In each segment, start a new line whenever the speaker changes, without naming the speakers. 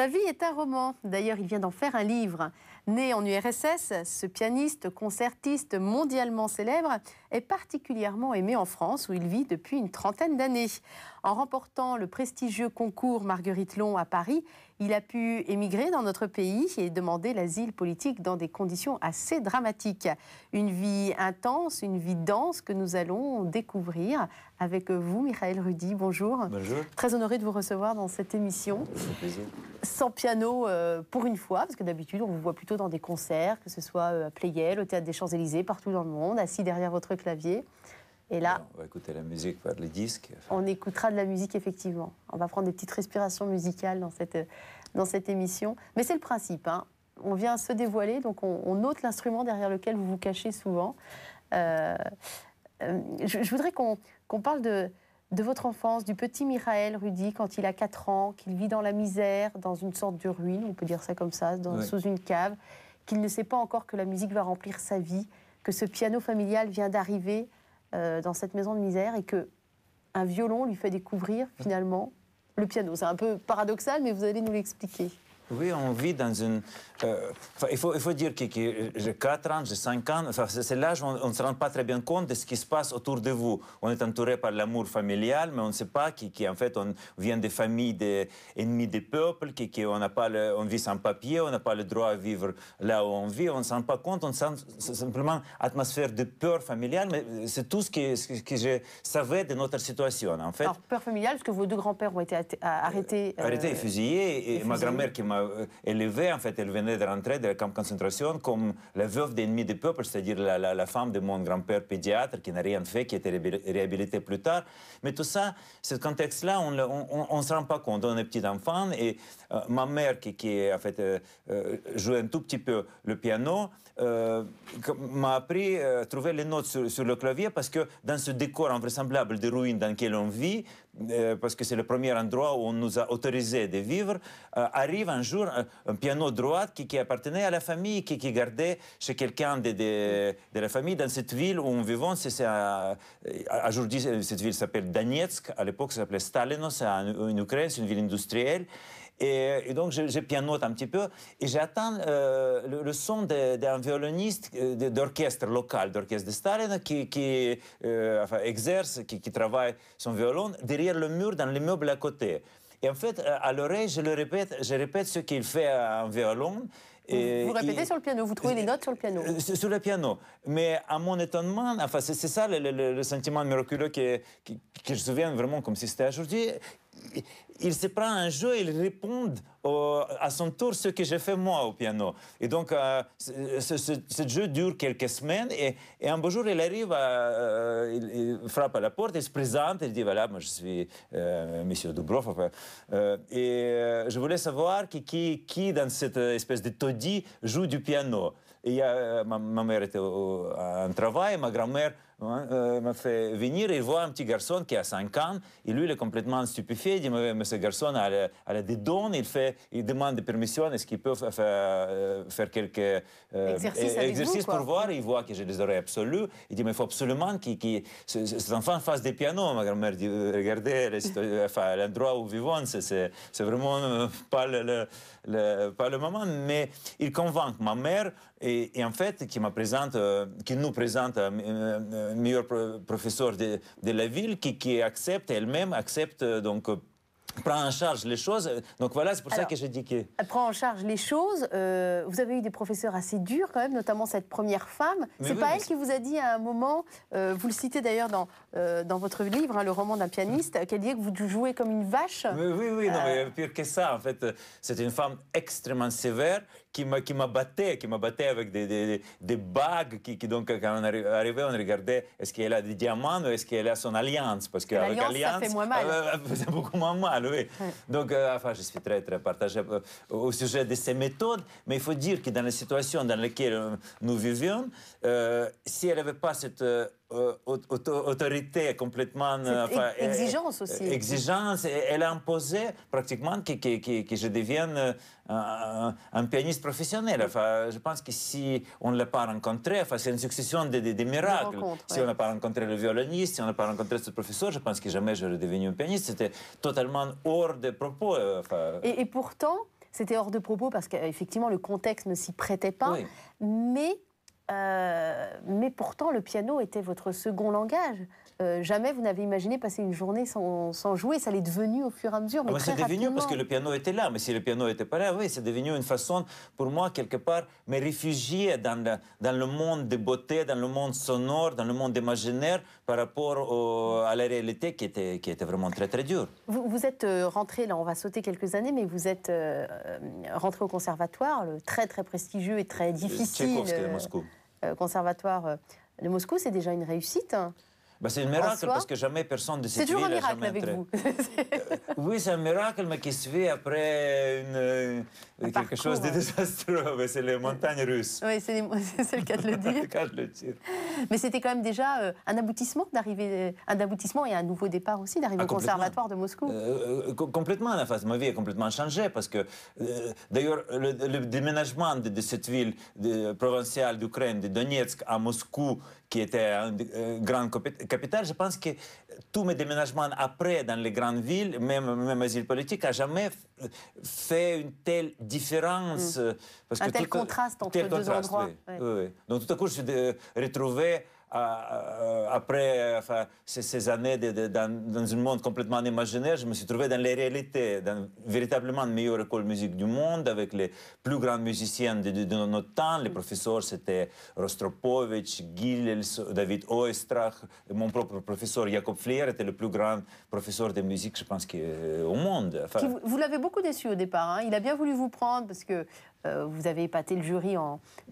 Sa vie est un roman. D'ailleurs, il vient d'en faire un livre. Né en URSS, ce pianiste, concertiste mondialement célèbre est particulièrement aimé en France où il vit depuis une trentaine d'années. En remportant le prestigieux concours Marguerite Long à Paris, il a pu émigrer dans notre pays et demander l'asile politique dans des conditions assez dramatiques. Une vie intense, une vie dense que nous allons découvrir avec vous, Michael Rudy. Bonjour. Très honoré de vous recevoir dans cette émission. Euh, Sans piano euh, pour une fois, parce que d'habitude on vous voit plutôt dans des concerts, que ce soit euh, à Pleyel, au Théâtre des Champs-Élysées, partout dans le monde, assis derrière votre clavier là,
on va écouter la musique, les disques.
On écoutera de la musique, effectivement. On va prendre des petites respirations musicales dans cette, euh, émission. Mais c'est le principe. Hein. On vient se dévoiler, donc on, note l'instrument derrière lequel vous vous cachez souvent. Euh, euh, je, voudrais qu'on parle de, votre enfance, du petit Michael Rudy, quand il a 4 ans, qu'il vit dans la misère, dans une sorte de ruine, on peut dire ça comme ça, sous une cave, qu'il ne sait pas encore que la musique va remplir sa vie, que ce piano familial vient d'arriver euh, dans cette maison de misère et que un violon lui fait découvrir finalement le piano. C'est un peu paradoxal, mais vous allez nous l'expliquer
oui, on vit dans une. Euh, il, faut, il faut dire que, j'ai 4 ans, j'ai 5 ans. Enfin, c'est l'âge où on ne se rend pas très bien compte de ce qui se passe autour de vous. On est entouré par l'amour familial, mais on ne sait pas qu'en fait, on vient des familles des, ennemis des peuples, qu'on on vit sans papier, on n'a pas le droit à vivre là où on vit. On ne se rend pas compte, on sent simplement atmosphère de peur familiale, mais c'est tout ce que, ce que, je savais de notre situation, en fait. Alors,
peur familiale, parce que vos deux grands-pères ont été arrêtés. Euh, arrêtés et euh,
fusillés, et, ma grand-mère qui m'a euh, élevée, en fait, elle venait de rentrer de la camp de concentration comme la veuve d'ennemi du peuple, c'est-à-dire la, la, femme de mon grand-père pédiatre qui n'a rien fait, qui a été réhabilité plus tard. Mais tout ça, ce contexte-là, on ne se rend pas compte. On est petit enfant et euh, ma mère qui, qui en fait, euh, un tout petit peu le piano, euh, m'a appris à euh, trouver les notes sur, le clavier parce que dans ce décor invraisemblable de ruines dans lequel on vit, euh, parce que c'est le premier endroit où on nous a autorisé de vivre, arrive un jour un, piano droit qui, appartenait à la famille, qui, gardait chez quelqu'un de, la famille dans cette ville où on vivons. C'est, aujourd'hui, cette ville s'appelle Donetsk. À l'époque, ça s'appelait Stalino, c'est en Ukraine, c'est une ville industrielle. Et, donc, j'ai piano pianote un petit peu et j'attends euh, le, son d'un violoniste euh, d'orchestre local, d'orchestre de Staline, qui, euh, exerce, qui, travaille son violon derrière le mur dans l'immeuble à côté. Et en fait, à l'oreille, je le répète, je répète ce qu'il fait en violon. vous répétez sur
le piano, vous trouvez les notes sur le piano.
Sur le piano. Mais à mon étonnement, enfin, c'est ça le, sentiment miraculeux que, je souviens vraiment comme si c'était aujourd'hui il se prend un jeu et il répond à son tour ce que j'ai fait moi au piano. Et donc, euh, ce, jeu dure quelques semaines et, un beau jour, il arrive, euh, il, frappe à la porte, il se présente, il dit, voilà, moi je suis euh, Monsieur Dubrov. et je voulais savoir qui, dans cette espèce de taudis joue du piano. Et ma, mère était au, un travail, ma grand-mère... Euh, il m'a fait venir. et voit un petit garçon qui a 5 ans. Et lui, il est complètement stupéfié. Il dit Mais, ce garçon a, a, des dons. Il, fait, il demande des permissions. Est-ce qu'il peut euh, faire, faire quelques exercices, euh, exercice e-, pour voir Il voit que j'ai des oreilles absolues. Il dit Mais il faut absolument que qu cet enfant fasse des pianos. Ma grand-mère dit Regardez l'endroit où vivons, c'est vraiment pas le le, par le moment, mais il convainc ma mère et, en fait, qui, présente, euh, qui nous présente un euh, euh, meilleur professeur de, la ville, qui, qui accepte elle-même, accepte donc prend en charge les choses. Donc voilà, c'est pour ça que j'ai dit que...
Elle prend en charge les choses. Euh, vous avez eu des professeurs assez durs quand même, notamment cette première femme. C'est pas elle qui vous a dit à un moment, euh, vous le citez d'ailleurs dans, euh, dans votre livre, hein, le roman d'un pianiste, mm. qu'elle disait que vous jouez comme une vache. oui,
oui, non, mais pire que ça, en fait. C'est une femme extrêmement sévère qui m'a batté, qui m'a batté avec des, des, bagues. Qui, qui, donc, quand on arrivait, on regardait est-ce qu'elle a des diamants ou est-ce qu'elle a son alliance Parce que alliance, ça fait beaucoup moins mal, oui. Donc, euh, enfin, je suis très, très partagé euh, au sujet de ces méthodes. Mais il faut dire que dans la situation dans laquelle euh, nous vivions, si elle n'avait pas cette euh, autorité complètement euh, euh, exigence aussi exigence elle a imposé pratiquement que, que, que, que je devienne un, pianiste professionnel enfin, je pense que si on ne l'a pas rencontré enfin, c'est une succession de, de, miracles si on n'a pas rencontré le violoniste si on n'a pas rencontré ce professeur je pense que jamais j'aurais devenu un pianiste c'était totalement hors de propos et,
pourtant c'était hors de propos parce qu'effectivement le contexte ne s'y prêtait pas mais euh, mais pourtant, le piano était votre second langage. Euh, jamais vous n'avez imaginé passer une journée sans, jouer. Ça l'est devenu au fur et à mesure. Ah mais c'est devenu parce que le
piano était là. Mais si le piano n'était pas là, oui, c'est devenu une façon pour moi, quelque part, me réfugier dans le, dans le monde des beautés, dans le monde sonore, dans le monde imaginaire par rapport à la réalité qui était, qui était vraiment très, très dure.
Vous, êtes euh, rentré, là, on va sauter quelques années, mais vous êtes rentré au conservatoire, le très, très prestigieux et très difficile. Moscou. Euh, conservatoire euh, de Moscou, c'est déjà une réussite.
Bah, c'est un miracle parce que jamais personne de cette ville C'est toujours un miracle avec vous. Euh, oui, c'est un miracle, mais qui se fait après une, euh, quelque chose de désastreux. C'est les montagnes russes.
Oui, c'est le cas de le dire.
de le dire.
Mais c'était quand même déjà euh, un aboutissement d'arriver, un aboutissement et un nouveau départ aussi d'arriver ah, au conservatoire
de Moscou. complètement, la face ma vie a complètement changé parce que d'ailleurs le, déménagement de, cette ville provinciale d'Ukraine, de Donetsk à Moscou, qui était un grande euh, grand je pense que tous mes déménagements après dans les grandes villes, même, même asile politique, a jamais fait une telle différence. Mm. Euh, parce un que tel contraste entre deux endroits. Donc tout à coup, je suis retrouvé euh, après ces, années dans, un monde complètement imaginaire, je me suis trouvé dans les réalités, dans véritablement la meilleure école de musique du monde, avec les plus grands musiciens de, notre temps. Les professeurs, c'était Rostropovich, Gilles, David Oestrach. Et mon propre professeur, Jacob Fleer était le plus grand professeur de musique, je pense, euh, au monde.
vous, l'avez beaucoup déçu au départ. Hein. Il a bien voulu vous prendre parce que euh, vous avez épaté le jury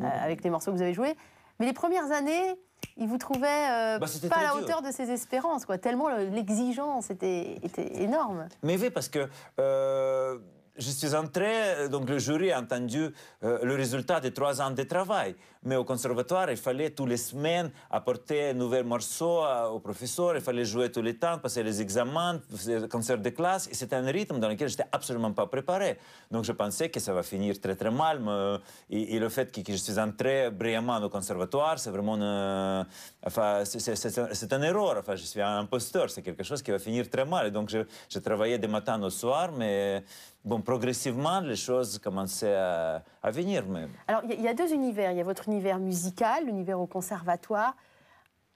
avec les morceaux que vous avez joués. Mais les premières années, il vous trouvait euh, bah, pas à la hauteur de ses espérances, quoi. Tellement l'exigence était, énorme.
Mais oui, parce que. Euh, je suis entré, donc le jury a entendu euh, le résultat des trois ans de travail mais au conservatoire, il fallait tous les semaines apporter un nouvel morceau euh, au professeur, il fallait jouer tous les temps, passer les examens, les concerts de classe. C'était un rythme dans lequel je n'étais absolument pas préparé. Donc je pensais que ça va finir très très mal. Euh, et, le fait que, je suis entré brillamment au conservatoire, c'est vraiment... Euh, c'est un erreur. Enfin, je suis un imposteur. C'est quelque chose qui va finir très mal. donc je, je travaillais des matin au soir, mais bon, progressivement, les choses commençaient à, venir. Mais...
Alors, il y, y, a deux univers. Il y a votre univers musical, l'univers au conservatoire,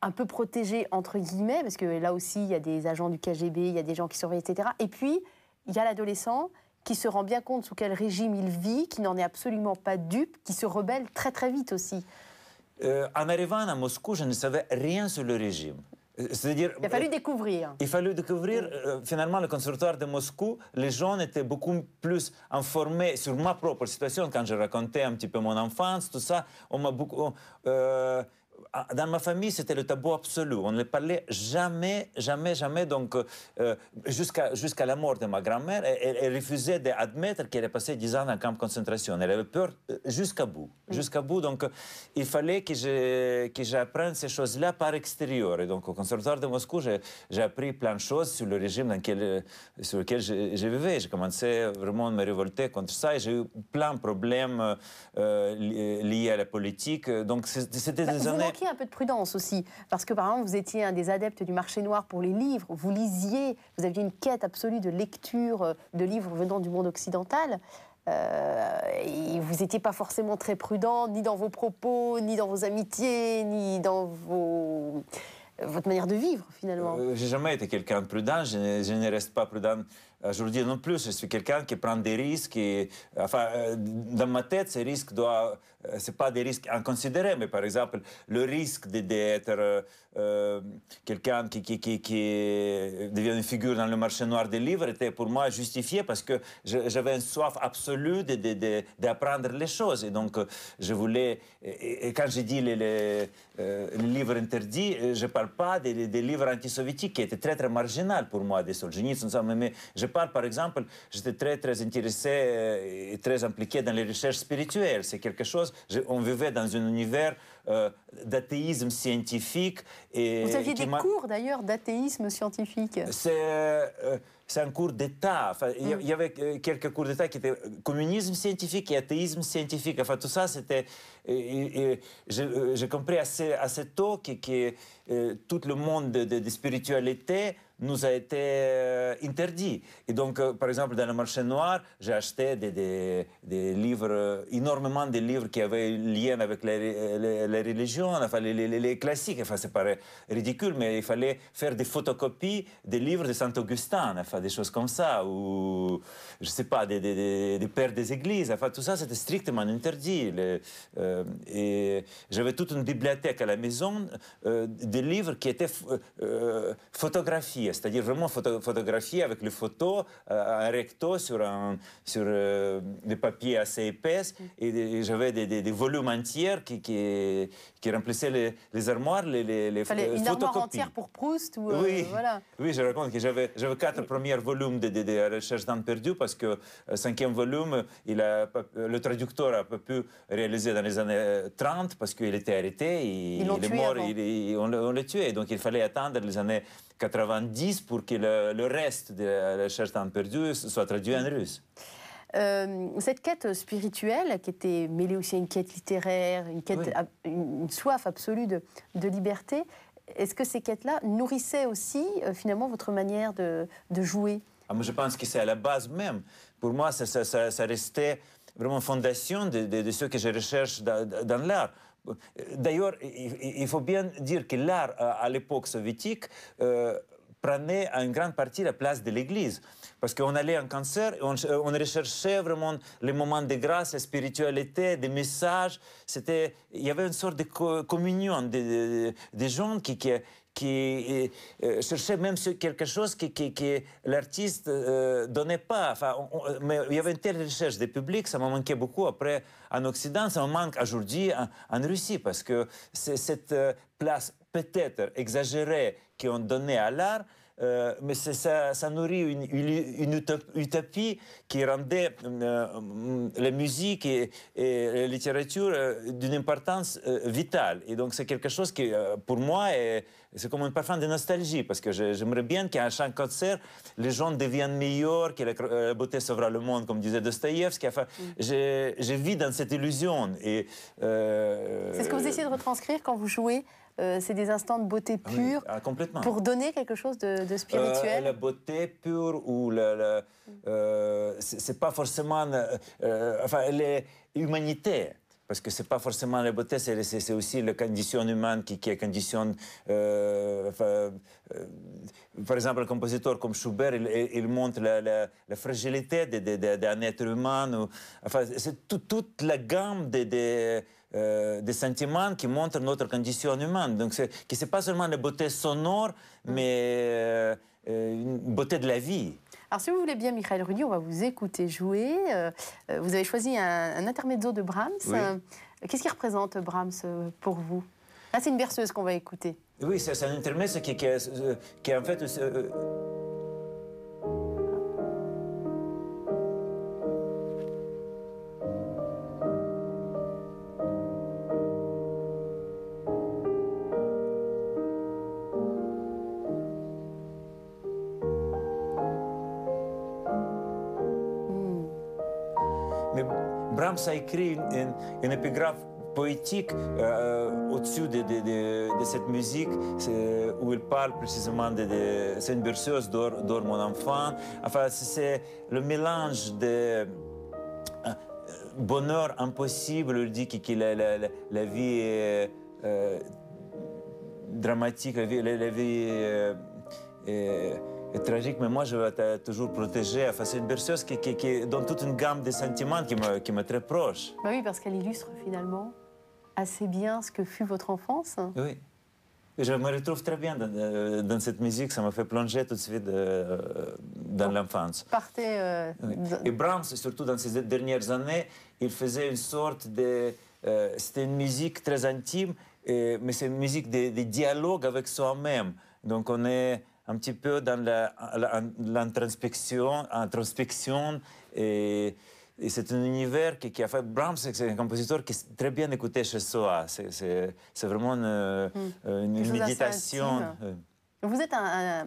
un peu protégé entre guillemets, parce que là aussi, il y a des agents du KGB, il y a des gens qui surveillent, etc. Et puis, il y a l'adolescent qui se rend bien compte sous quel régime il vit, qui n'en est absolument pas dupe, qui se rebelle très très vite aussi.
Euh, en arrivant à Moscou, je ne savais rien sur le régime il a fallu euh,
découvrir.
Il a fallu découvrir. Euh, finalement, le conservatoire de Moscou, les gens étaient beaucoup plus informés sur ma propre situation quand je racontais un petit peu mon enfance, tout ça. On m'a beaucoup. Euh, ah, dans ma famille, c'était le tabou absolu. On ne parlait jamais, jamais, jamais. Donc, euh, jusqu'à jusqu'à la mort de ma grand-mère, elle, refusait d'admettre qu'elle avait passé 10 ans en camp de concentration. Elle avait peur euh, jusqu'à bout. Jusqu'à bout. Donc, il fallait que j'apprenne ces choses-là par extérieur. Et donc, au conservatoire de Moscou, j'ai appris plein de choses sur le régime dans lequel, euh, sur lequel je, vivais. J'ai commencé vraiment à me révolter contre ça et j'ai eu plein de problèmes liés à la politique. Donc, c'était bah, des années
un peu de prudence aussi, parce que par exemple, vous étiez un des adeptes du marché noir pour les livres, vous lisiez, vous aviez une quête absolue de lecture euh, de livres venant du monde occidental. Euh, et vous n'étiez pas forcément très prudent, ni dans vos propos, ni dans vos amitiés, ni dans vos votre manière de vivre finalement. Euh,
j'ai jamais été quelqu'un de prudent, je ne, je ne reste pas prudent aujourd'hui non plus. Je suis quelqu'un qui prend des risques et enfin, dans ma tête, ces risques doivent euh, c'est pas des risques inconsidérés, mais par exemple, le risque d'être euh, euh, quelqu'un qui, qui, devient une figure dans le marché noir des livres était pour moi justifié parce que j'avais une soif absolue d'apprendre les choses. Et donc, je voulais. Et, quand j'ai dit les, livres interdits, je parle pas des, des livres antisoviétiques qui étaient très, très marginales pour moi, des Solzhenitsyn, mais je parle par exemple, j'étais très, très intéressé et très impliqué dans les recherches spirituelles. C'est quelque chose on vivait dans un univers euh, d'athéisme scientifique. Et Vous aviez des cours
d'ailleurs d'athéisme scientifique.
C'est euh, un cours d'État. Mm. Il y avait quelques cours d'État qui étaient communisme scientifique et athéisme scientifique. Enfin, tout ça, c'était. Euh, j'ai compris assez, tôt que, tout le monde de spiritualité nous a été euh, interdit. Et donc, euh, par exemple, dans le marché noir, j'ai acheté des, livres, euh, énormément de livres qui avaient lien avec les, religion, les religions, enfin, les, classiques. Enfin, c'est paraît ridicule, mais il fallait faire des photocopies des livres de Saint-Augustin, enfin, des choses comme ça, ou, je sais pas, des, pères des églises. Enfin, tout ça, c'était strictement interdit. et j'avais toute une bibliothèque à la maison de des livres qui étaient photographiés c'est-à-dire vraiment photographier avec les photos euh, un recto sur, un, sur euh, des papiers assez épais. Mm. Et, j'avais des, volumes entiers qui, qui, remplissaient les, armoires, les, les, Il fallait Une armoire entière
pour Proust oui. Euh,
oui, je raconte que j'avais quatre premiers volumes de, recherche Recherches d'un perdu parce que le cinquième volume, il a, le traducteur a pas pu réaliser dans les années 30 parce qu'il était arrêté, il, est mort, on, on l'a tué. Donc il fallait attendre les années 90 pour que le, reste de la recherche temps perdu soit traduit en russe.
Euh, cette quête spirituelle, qui était mêlée aussi à une quête littéraire, une, quête, une, soif absolue de, liberté, est-ce que ces quêtes-là nourrissaient aussi euh, finalement votre manière de, jouer
ah, moi, Je pense que c'est à la base même. Pour moi, ça, restait vraiment fondation de, ce que je recherche dans, l'art. D'ailleurs, il, faut bien dire que l'art à, l'époque soviétique... Euh, prenait en grande partie la place de l'Église. Parce qu'on allait en concert euh, on, recherchait vraiment les moments de grâce, la spiritualité, des messages. C'était, il y avait une sorte de communion des gens qui, qui, euh, euh, cherchaient même quelque chose que, l'artiste ne donnait pas. Enfin, mais il y avait une telle recherche des publics, ça m'a manqué beaucoup. Après, en Occident, ça me manque aujourd'hui en, Russie, parce que cette place peut-être exagérée ont donné à l'art, euh, mais ça, ça, nourrit une, utopie qui rendait euh, la musique et, la littérature euh, d'une importance euh, vitale. Et donc c'est quelque chose qui, pour moi, c'est comme un parfum de nostalgie, parce que j'aimerais bien qu'à chaque concert, les gens deviennent meilleurs, que la, beauté sauvera le monde, comme disait Dostoïevski. Enfin, mm. je, vis dans cette illusion. Et, c'est ce que vous essayez
de retranscrire quand vous jouez euh, c'est des instants de beauté ah pure
ah, pour
donner quelque chose de, spirituel. Euh, la
beauté pure ou la, mm. euh, c'est pas forcément enfin l'humanité parce que c'est pas forcément la beauté, c'est aussi la condition humaine qui, qui est condition. Euh, euh, par exemple, un compositeur comme Schubert, il, montre la, fragilité d'un être humain. enfin, c'est toute la gamme euh, des. sentiments qui montrent notre condition humaine. Donc, ce n'est pas seulement la beauté sonore, mm. mais euh, une beauté de la vie.
Alors, si vous voulez bien, Michael rudy on va vous écouter jouer. Euh, euh, vous avez choisi un, un intermezzo de Brahms. Euh, qu'est-ce qui représente Brahms pour vous Là, ah, c'est une berceuse qu'on va écouter.
Oui, c'est un intermezzo qui, est en fait Там ça écrit une, épigraphe poétique au-dessus de, cette musique euh, où il parle précisément de, C'est une berceuse, dort, mon enfant. Enfin, c'est le mélange de euh, euh, bonheur impossible. Il dit que, la, la, vie est dramatique, la vie, tragique, mais moi, je vais toujours protéger. face à une berceuse qui, est dans toute une gamme de sentiments qui me, qui très proche.
Bah oui, parce qu'elle illustre finalement assez bien ce que fut votre enfance.
Oui. je me retrouve très bien dans, euh, cette musique, ça m'a fait plonger tout de suite euh, dans l'enfance.
Partez. Euh,
et Brahms, surtout dans ces dernières années, il faisait une sorte de. C'était une musique très intime, mais c'est une musique de dialogue avec soi-même. Donc on est un petit peu dans l'introspection, introspection et, et c'est un univers qui, a fait Brahms, c'est un compositeur qui est très bien écouté chez soi. C'est vraiment une, hmm. euh, méditation. Euh.
Vous êtes un,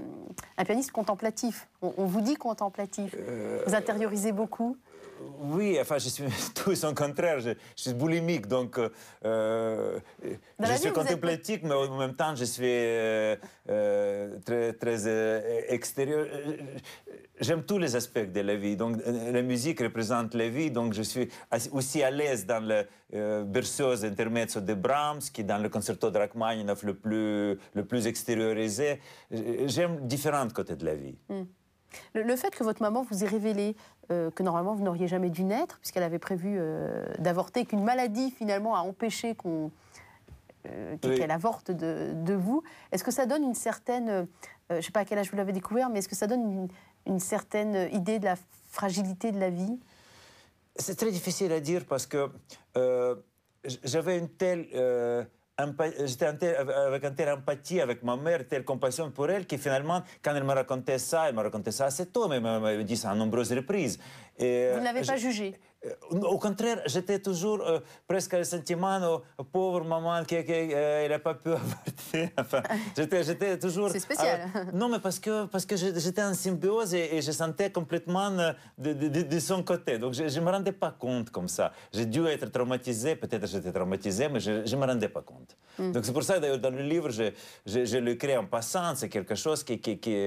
pianiste contemplatif. On, vous dit contemplatif. Euh, vous intériorisez beaucoup
oui, enfin, je suis tout son contraire. Je, suis boulimique, donc euh, euh, je suis contemplatique, mais en même temps, je suis euh, très, extérieur. J'aime tous les aspects de la vie. Donc, la musique représente la vie. Donc, je suis aussi à l'aise dans le berceuse intermezzo de Brahms, qui est dans le concerto de Rachmaninoff le plus, le plus extériorisé. J'aime différents côtés de la vie.
Hmm. Le, fait que votre maman vous ait révélé euh, que normalement vous n'auriez jamais dû naître, puisqu'elle avait prévu euh, d'avorter, qu'une maladie finalement a empêché euh, qu'elle avorte de, vous, est-ce que ça donne une certaine, je ne sais pas à quel âge vous l'avez découvert, mais est-ce que ça donne une, certaine idée de la fragilité de la vie
C'est très difficile à dire parce que j'avais une telle j'étais avec une telle empathie avec ma mère, telle compassion pour elle, que finalement, quand elle me racontait ça, elle me racontait ça assez tôt, mais elle m'a dit ça à nombreuses reprises. Vous ne l'avez euh, pas jugé au contraire, j'étais toujours presque le sentiment de « pauvre maman qui, n'a pas pu partir. j'étais, toujours. C'est spécial. non, mais parce que parce que j'étais en symbiose et, je sentais complètement de, son côté. Donc je, ne me rendais pas compte comme ça. J'ai dû être traumatisé. Peut-être j'étais traumatisé, mais je, ne me rendais pas compte. Donc c'est pour ça que dans le livre je, je, je le crée en passant. C'est quelque chose qui qui, qui,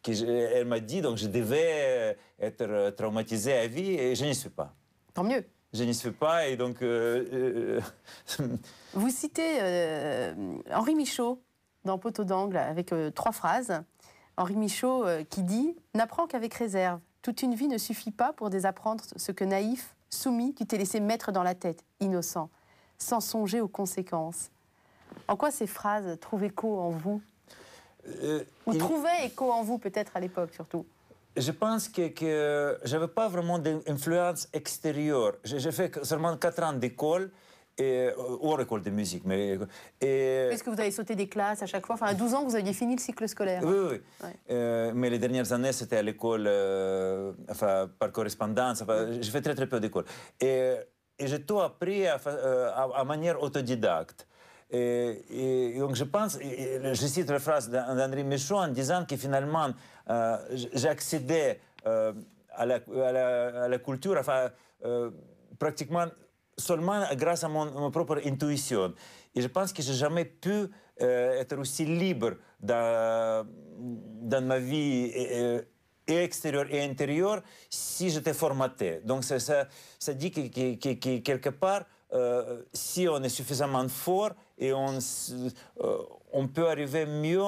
qui m'a dit. Donc je devais être traumatisé à vie et je ne suis pas. Tant mieux. Je n'y suis pas et donc. Euh, euh, euh,
vous citez Henri Michaud dans Poteau d'angle avec trois phrases. Henri Michaud qui dit N'apprends qu'avec réserve. Toute une vie ne suffit pas pour désapprendre ce que naïf, soumis, tu t'es laissé mettre dans la tête, innocent, sans songer aux conséquences. En quoi ces phrases trouvent écho en vous Ou trouvaient écho en vous peut-être à l'époque surtout
je pense que, je n'avais pas vraiment d'influence extérieure. J'ai fait seulement 4 ans d'école. Et, euh, hors école de musique. Mais, euh, Est-ce
que vous avez sauté des classes à chaque fois Enfin, à 12 ans, vous aviez fini le cycle scolaire. Oui,
oui. Euh, mais les dernières années, c'était à l'école, par correspondance. Je fais très, très peu d'école. Et, et j'ai tout appris à, manière autodidacte. Et, donc je pense, je cite la phrase d'André Michaud en disant que finalement, euh, j'accédais euh, à, à, la, culture, enfin, euh, pratiquement seulement grâce à mon, propre intuition. Et je pense que je n'ai jamais pu être aussi libre dans, ma vie et extérieure et intérieure si j'étais formaté. Donc ça, dit que, quelque part, si on est suffisamment fort et on, on peut arriver mieux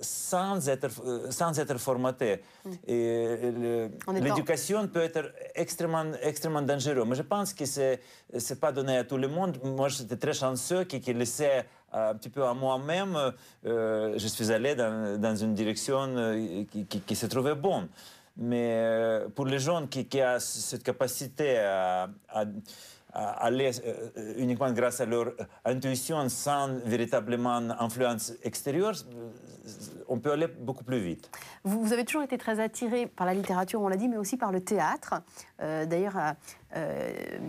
sans être, euh, sans être formaté. Mm. Euh, l'éducation peut être extrêmement, extrêmement dangereuse. Mais je pense que ce n'est pas donné à tout le monde. Moi, j'étais très chanceux qui, qui laissait un petit peu à moi-même. Euh, je suis allé dans, dans une direction qui, qui, se trouvait bonne. Mais pour les gens qui, ont cette capacité à aller euh, euh, uniquement grâce à leur euh, intuition sans véritablement influence extérieure, on peut aller beaucoup plus vite.
Vous, avez toujours été très attiré par la littérature, on l'a dit, mais aussi par le théâtre. D'ailleurs,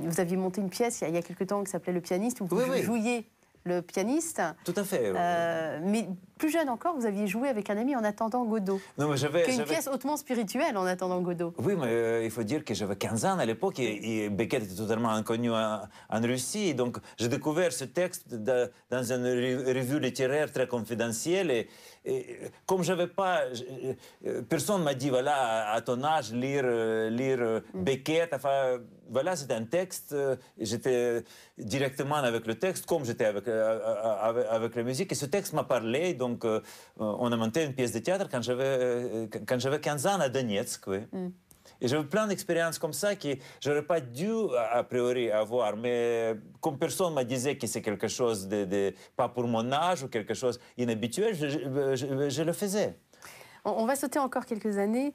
vous aviez monté une pièce il y a, il quelques temps qui s'appelait Le pianiste, où vous jouiez le pianiste. Tout à fait. Euh, mais plus jeune encore, vous aviez joué avec un ami en attendant Godot.
Non, mais j'avais. une pièce
hautement spirituelle en attendant Godot.
Oui, mais euh, il faut dire que j'avais 15 ans à l'époque et, Beckett était totalement inconnu en, Russie. Donc j'ai découvert ce texte dans une revue littéraire très confidentielle. Et, comme j'avais pas. Euh, personne m'a dit, voilà, à ton âge, lire, lire mm. Beckett. Enfin, voilà, c'est un texte. Euh, j'étais directement avec le texte, comme j'étais euh, euh, avec, avec, la musique. Et ce texte m'a parlé. Donc, on a monté une pièce de théâtre quand j'avais, quand j'avais 15 ans à Donetsk. Oui. Mm. Et j'avais plein d'expériences comme ça que j'aurais pas dû, a priori, avoir. Mais comme personne me disait que c'est quelque chose de, pas pour mon âge ou quelque chose inhabituel, je, le faisais.
On, va sauter encore quelques années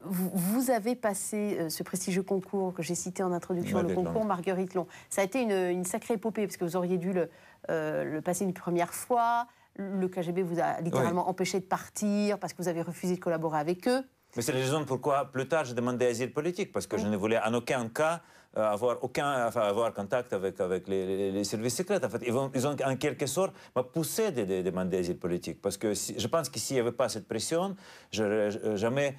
vous avez passé euh, ce prestigieux concours que j'ai cité en introduction, le concours Marguerite Long. Ça a été une, sacrée épopée, parce que vous auriez dû le, euh, le passer une première fois. Le KGB vous a littéralement empêché de partir parce que vous avez refusé de collaborer avec eux.
Mais c'est la raison pourquoi plus tard j'ai demandé asile politique, parce que je ne voulais en aucun cas euh, avoir aucun avoir contact avec, avec les, services secrets. En fait, ils, ont en quelque sorte m'a poussé de, demander asile politique parce que je pense que s'il n'y avait pas cette pression, je jamais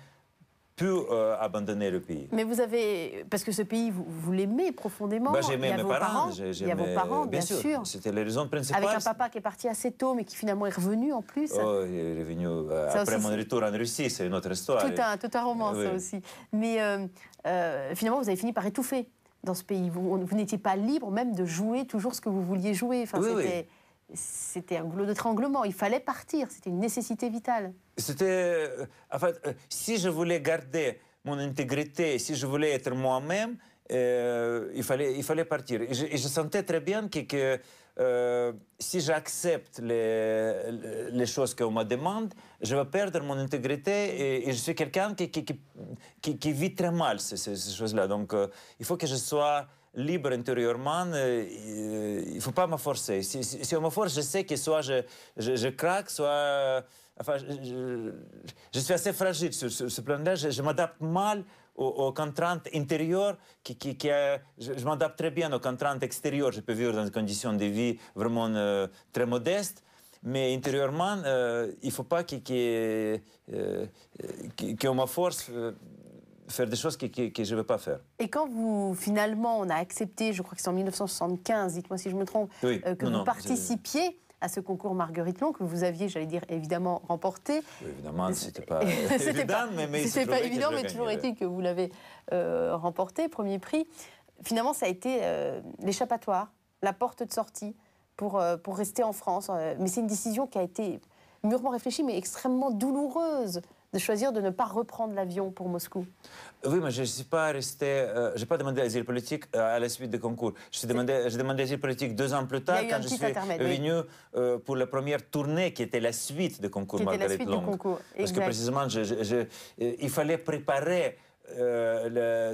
pu euh, abandonner le pays.
Mais vous avez, parce que ce pays, vous, vous l'aimez profondément. Bah, J'aimais mes parents, il y a vos parents, euh, bien, sûr. C'était
Avec un
papa qui est parti assez tôt, mais qui finalement est revenu en plus. Oh,
il est revenu euh, après mon retour en Russie, c'est une autre histoire.
Tout un, roman, ça aussi. Mais finalement, vous avez fini par étouffer dans ce pays. Vous, vous n'étiez pas libre même de jouer toujours ce que vous vouliez jouer. Enfin, c'était c'était un goulot d'étranglement. Il fallait partir. C'était une nécessité vitale.
C'était. Euh, en fait, euh, si je voulais garder mon intégrité, si je voulais être moi-même, euh, il, fallait, il fallait partir. Et je, sentais très bien que, si j'accepte les, les choses qu'on me demande, je vais perdre mon intégrité et, je suis quelqu'un qui qui, qui, vit très mal ces, ces choses-là. Donc, il faut que je sois libre intérieurement, euh, il ne faut pas me forcer. Si, si, on me force, je sais que soit je, je, craque, soit... enfin, je, je, suis assez fragile sur, ce plan-là. Je, m'adapte mal aux, contraintes intérieures. Qui, qui, qui je m'adapte très bien aux contraintes extérieures. Je peux vivre dans des conditions de vie vraiment euh, très modestes. Mais intérieurement, euh, il ne faut pas qu'on je me force faire des choses que, je ne veux pas faire.
Et quand vous, finalement, on a accepté, je crois que c'est en 1975, dites-moi si je me trompe, euh, que vous participiez à ce concours Marguerite Long que vous aviez, j'allais dire, évidemment remporté.
évidemment, c'était pas évident, pas, mais, mais pas évident, mais toujours été
que vous l'avez euh, remporté, premier prix. Finalement, ça a été euh, l'échappatoire, la porte de sortie pour, pour rester en France. Mais c'est une décision qui a été mûrement réfléchie, mais extrêmement douloureuse de choisir de ne pas reprendre l'avion pour Moscou
Oui, mais je n'ai pas resté, euh, j'ai pas demandé asile politique euh, à la suite du concours. J'ai demandé, demandé asile politique deux ans plus tard quand je suis venu euh, pour la première tournée qui était la suite du concours qui la suite Long. Du concours. Parce que précisément, il fallait préparer le,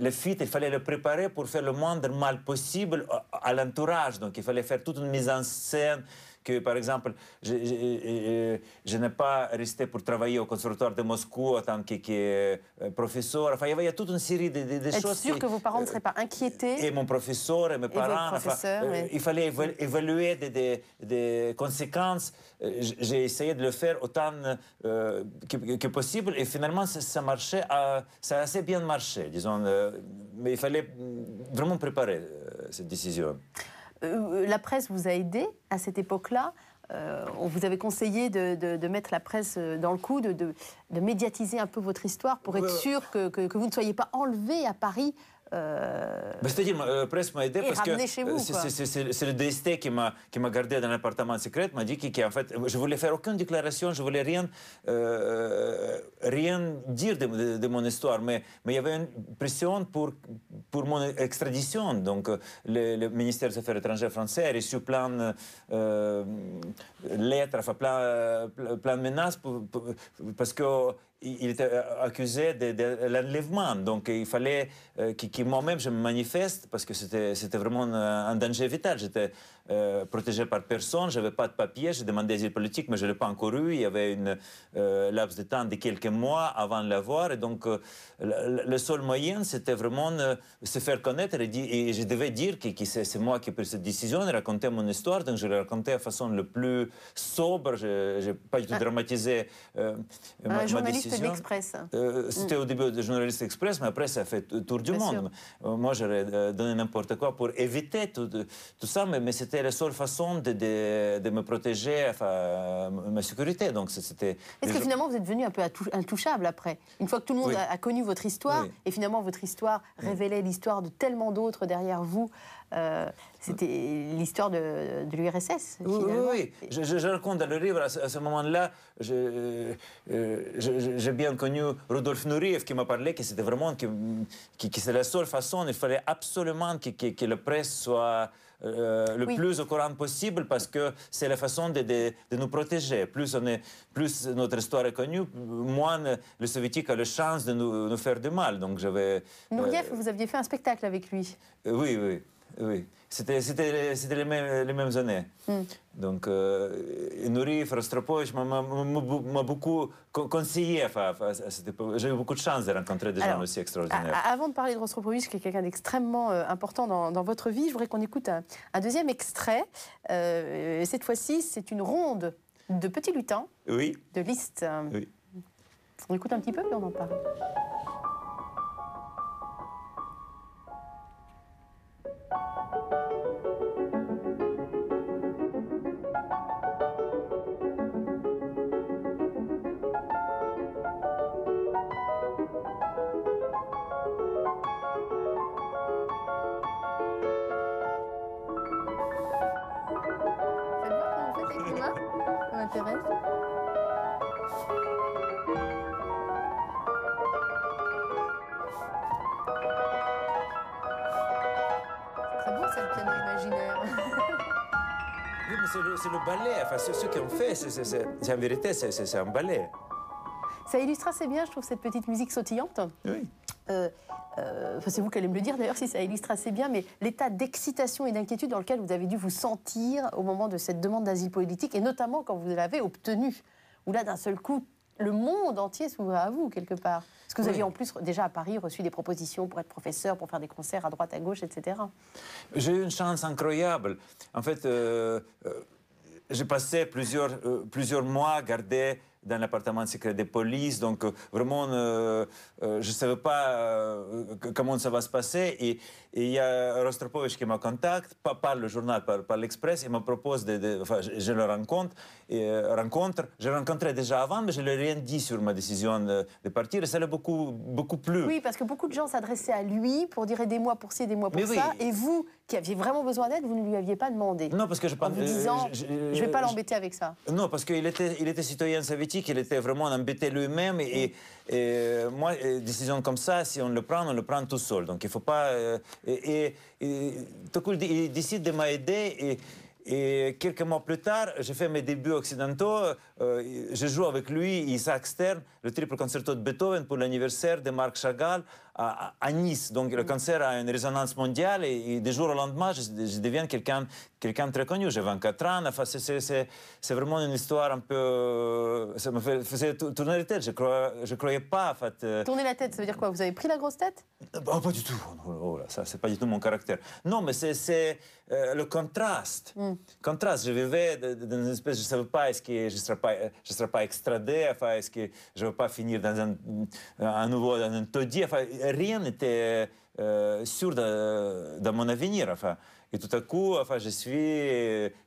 le fuite, il fallait le préparer pour faire le moindre mal possible à l'entourage. Donc il fallait faire toute une mise en scène, que, par exemple, je, n'ai pas resté pour travailler au conservatoire de Moscou en tant que, euh, professeur. Enfin, il y, avait, a toute une série de, choses. de vous sûr que
vos parents ne euh, seraient pas inquiétés
Et mon professeur et mes parents. Euh, il fallait évaluer des, conséquences. J'ai essayé de le faire autant que, possible et finalement, ça, marchait. ça a assez bien marché, disons. mais il fallait mm, vraiment préparer cette décision.
Euh, la presse vous a aidé à cette époque-là euh, on vous avait conseillé de, mettre la presse euh, dans le coup, de, médiatiser un peu votre histoire pour être sûr que, vous ne soyez pas enlevé à Paris euh...
C'est-à-dire, Presse m'a aidé eh, parce que eh, c'est le DST qui m'a gardé dans l'appartement secret, m'a dit qu'en fait, je voulais faire aucune déclaration, je voulais rien, euh, rien dire de, mon histoire, mais, mais il y avait une pression pour, pour mon extradition. Donc, le, ministère des Affaires étrangères français a reçu plein de euh, lettres, enfin, plein, de menaces parce que il était euh, accusé de, l'enlèvement. Donc il fallait euh, que, moi-même je me manifeste parce que c'était vraiment un danger vital. J'étais euh, protégé par personne, je n'avais pas de papier, j'ai demandé asile politique, mais je ne l'ai pas encore eu. Il y avait un euh, laps de temps de quelques mois avant de l'avoir. Et donc, euh, le, seul moyen, c'était vraiment se faire connaître. Et, je devais dire que, c'est moi qui ai pris cette décision et raconter mon histoire. Donc, je l'ai raconté de façon le plus sobre. Je n'ai pas du tout ah. dramatisé ma, ma, journaliste
d'Express. c'était mm.
au début de Journaliste Express, mais après, ça a fait tour du monde. Moi, j'aurais donné n'importe quoi pour éviter tout, tout ça, mais c'était c'était la seule façon de, me protéger, enfin, euh, ma sécurité. Donc c'était.
Est-ce que finalement vous êtes devenu un peu intouchable après Une fois que tout le monde a, connu votre histoire, et finalement votre histoire révélait l'histoire de tellement d'autres derrière vous. Euh, c'était l'histoire de, l'URSS. Oui, oui,
oui. Je, raconte dans le livre, à ce, moment-là, euh, j'ai bien connu Rodolphe Nouriev qui m'a parlé que c'était vraiment que, c'est la seule façon, il fallait absolument que la presse soit euh, le plus au courant possible parce que c'est la façon de, nous protéger. Plus, on est, plus notre histoire est connue, moins le soviétique a la chance de nous, faire du mal. Donc j'avais.
Nouriev, euh, vous aviez fait un spectacle avec lui.
Euh, oui, oui. Oui. C'était, les, mêmes, les mêmes années. Hmm. Donc, euh, Nourif, Rostropovich m'a beaucoup conseillé J'ai eu beaucoup de chance de rencontrer des gens aussi extraordinaires.
avant de parler de Rostropovich, qui est quelqu'un d'extrêmement euh, important dans, dans, votre vie, je voudrais qu'on écoute un, deuxième extrait. Euh, cette fois-ci, c'est une ronde de petits lutins. Oui. De listes. Oui. On écoute un petit peu, et on en parle.
c'est le, ballet. Enfin, ce qu'on fait, c'est en vérité, c'est un ballet.
Ça illustre assez bien, je trouve, cette petite musique sautillante. Oui. Euh, euh c'est vous qui allez me le dire d'ailleurs si ça illustre assez bien, mais l'état d'excitation et d'inquiétude dans lequel vous avez dû vous sentir au moment de cette demande d'asile politique, et notamment quand vous l'avez obtenue, où là d'un seul coup le monde entier s'ouvre à vous, quelque part. Parce que vous aviez en plus, déjà à Paris, reçu des propositions pour être professeur, pour faire des concerts à droite, à gauche, etc.
J'ai eu une chance incroyable. En fait, euh, euh, j'ai passé plusieurs, euh, plusieurs mois à garder dans l'appartement secret des polices. Donc euh, vraiment, euh, euh, je ne savais pas comment ça va se passer. Et il y a Rostropovich qui m'a contacté, pas par le journal, par, l'Express. Il me propose, de, enfin, je, le rencontre. Et, rencontre. Je l'ai rencontré déjà avant, mais je ne lui ai rien dit sur ma décision de, partir. Et ça l'a beaucoup, beaucoup plu. Oui,
parce que beaucoup de gens s'adressaient à lui pour dire aidez-moi pour ci, aidez-moi pour ça. Et vous qui avait vraiment besoin d'aide, vous ne lui aviez pas demandé Non, parce que je parle. Euh, disant, je ne vais euh, pas l'embêter avec ça.
Non, parce qu'il était, il était citoyen soviétique, il était vraiment embêté lui-même. Et, euh, moi, décision comme ça, si on le prend, on le prend tout seul. Donc il ne faut pas. et, Tokul décide de m'aider. Et, et quelques mois plus tard, j'ai fait mes débuts occidentaux euh, je joue avec lui, il s'externe le triple concerto de Beethoven pour l'anniversaire de Marc Chagall à, Nice. Donc le mm. concert a une résonance mondiale et, des jours au lendemain, je, deviens quelqu'un quelqu'un de très connu. J'ai 24 ans. Enfin, c'est vraiment une histoire un peu. Euh, ça me faisait tourner la tête. Je ne croyais, croyais pas. En fait. Euh, tourner
la tête, ça veut dire quoi Vous avez pris la grosse tête
bah, Pas du tout. Oh, oh, là, ça, c'est pas du tout mon caractère. Non, mais c'est le contraste. Mm. Contraste. Je vivais dans une espèce. Je ne savais pas est-ce qui, je serais pas pas, je serai pas extradé, enfin, est-ce que je ne vais pas finir dans un, un nouveau dans un taudis, enfin, rien n'était euh, sûr de, de, mon avenir. Enfin, et tout à coup, enfin, je suis,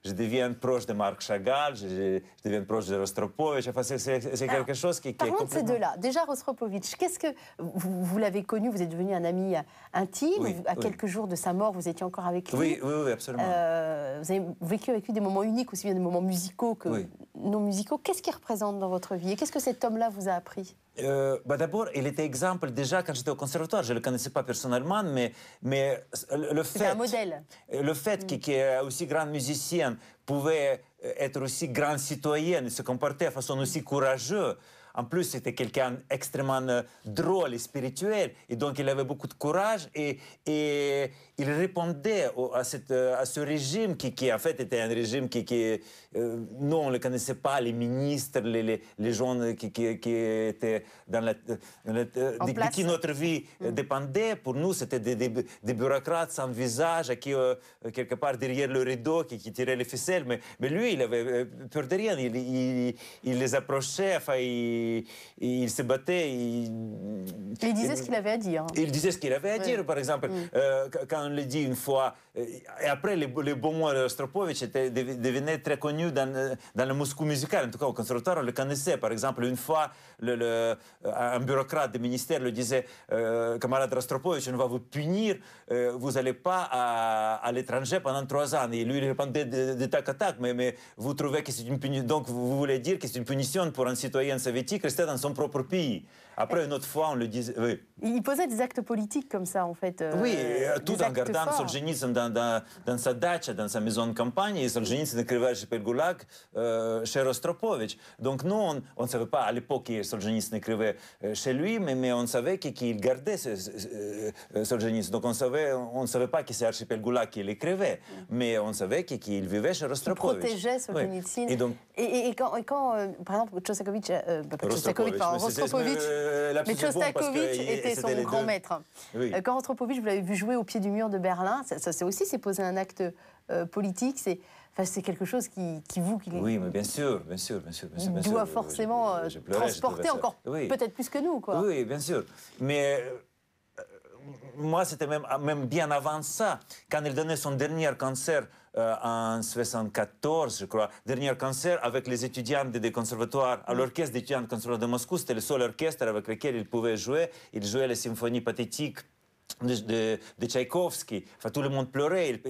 je deviens proche de Marc Chagall, je, deviens proche de Rostropovitch. c'est quelque chose qui, qui est complètement... ces deux-là.
Déjà, Rostropovitch, qu'est-ce que vous, l'avez connu Vous êtes devenu un ami intime. à quelques jours de sa mort, vous étiez encore avec lui. Oui, oui, oui absolument. Euh, vous avez vécu avec lui des moments uniques, aussi bien des moments musicaux que non musicaux. Qu'est-ce qu'il représente dans votre vie Et qu'est-ce que cet homme-là vous a appris
euh, bah D'abord, il était exemple déjà quand j'étais au conservatoire. Je ne le connaissais pas personnellement, mais, mais le fait. Euh, le fait qu'il mm. est euh, aussi grand musicien pouvait être aussi grand citoyen et se comporter de façon aussi courageuse. En plus, c'était quelqu'un extrêmement drôle et spirituel, et donc il avait beaucoup de courage et, et il répondait à, cette, euh, à, ce régime qui, qui, en fait, était un régime qui... qui euh, nous, on ne le connaissait pas, les ministres, les, les, gens qui, qui, étaient dans la... Euh, de, qui notre vie euh, mm. dépendait. Pour nous, c'était des, des, bureaucrates sans visage, qui, quelque part, derrière le rideau, qui, tiraient les ficelles. Mais, mais, lui, il avait peur de rien. Il, il, les approchait, enfin, il, se battait. Il, disait ce qu'il avait à dire. Il disait ce qu'il avait à dire, par exemple. Mm. quand on le dit une fois. Euh, et après, les, les bons mots de très connus dans, euh, dans le Moscou musical. En tout cas, au conservatoire, on le connaissait. Par exemple, une fois, le, euh, un bureaucrate du ministère le disait, euh, camarade Rastropovitch, on va vous punir, euh, vous n'allez pas à, l'étranger pendant trois ans. Et lui, il répondait de, tac à tac, mais, vous trouvez que c'est une punition. Donc vous, voulez dire que c'est une punition pour un citoyen soviétique rester dans son propre pays. Après, une autre fois, on le disait.
Il posait des actes politiques comme ça, en fait. oui, tout en gardant
son dans, dans, sa dacha, dans sa maison de campagne, et Solzhenitsyn écrivait chez Pergulak, chez Rostropovitch. Donc nous, on ne savait pas à l'époque, Solzhenitsyn écrivait euh, chez lui, mais, on savait qu'il gardait ce, euh, Solzhenitsyn. Donc on savait, ne savait pas que c'est Archipel Goulag qui l'écrivait, mm. mais on savait qu'il vivait chez Rostropovitch. – Il protégeait Solzhenitsyn.
Et, donc, et, quand, euh, par exemple, Tchostakovitch, pardon, Rostropovitch, mais Tchostakovitch était son grand maître. Quand Rostropovitch, vous l'avez vu jouer au pied du mur de Berlin, ça, aussi, c'est posé un acte politique, c'est quelque chose qui, vous, qui Oui,
mais bien sûr, bien sûr, bien sûr. Bien doit
forcément euh, transporter encore, peut-être plus que nous, quoi. Oui,
bien sûr. Mais euh, moi, c'était ah, même, bien avant ça, quand il donnait son dernier concert euh, en 1974, je crois, dernier concert avec les étudiants des, conservatoires, à mm. l'orchestre d'étudiants conservatoires de Moscou, c'était le seul orchestre avec lequel il pouvait jouer. Il jouait les symphonies pathétiques de, de, Tchaïkovski. Enfin, tout le monde pleurait.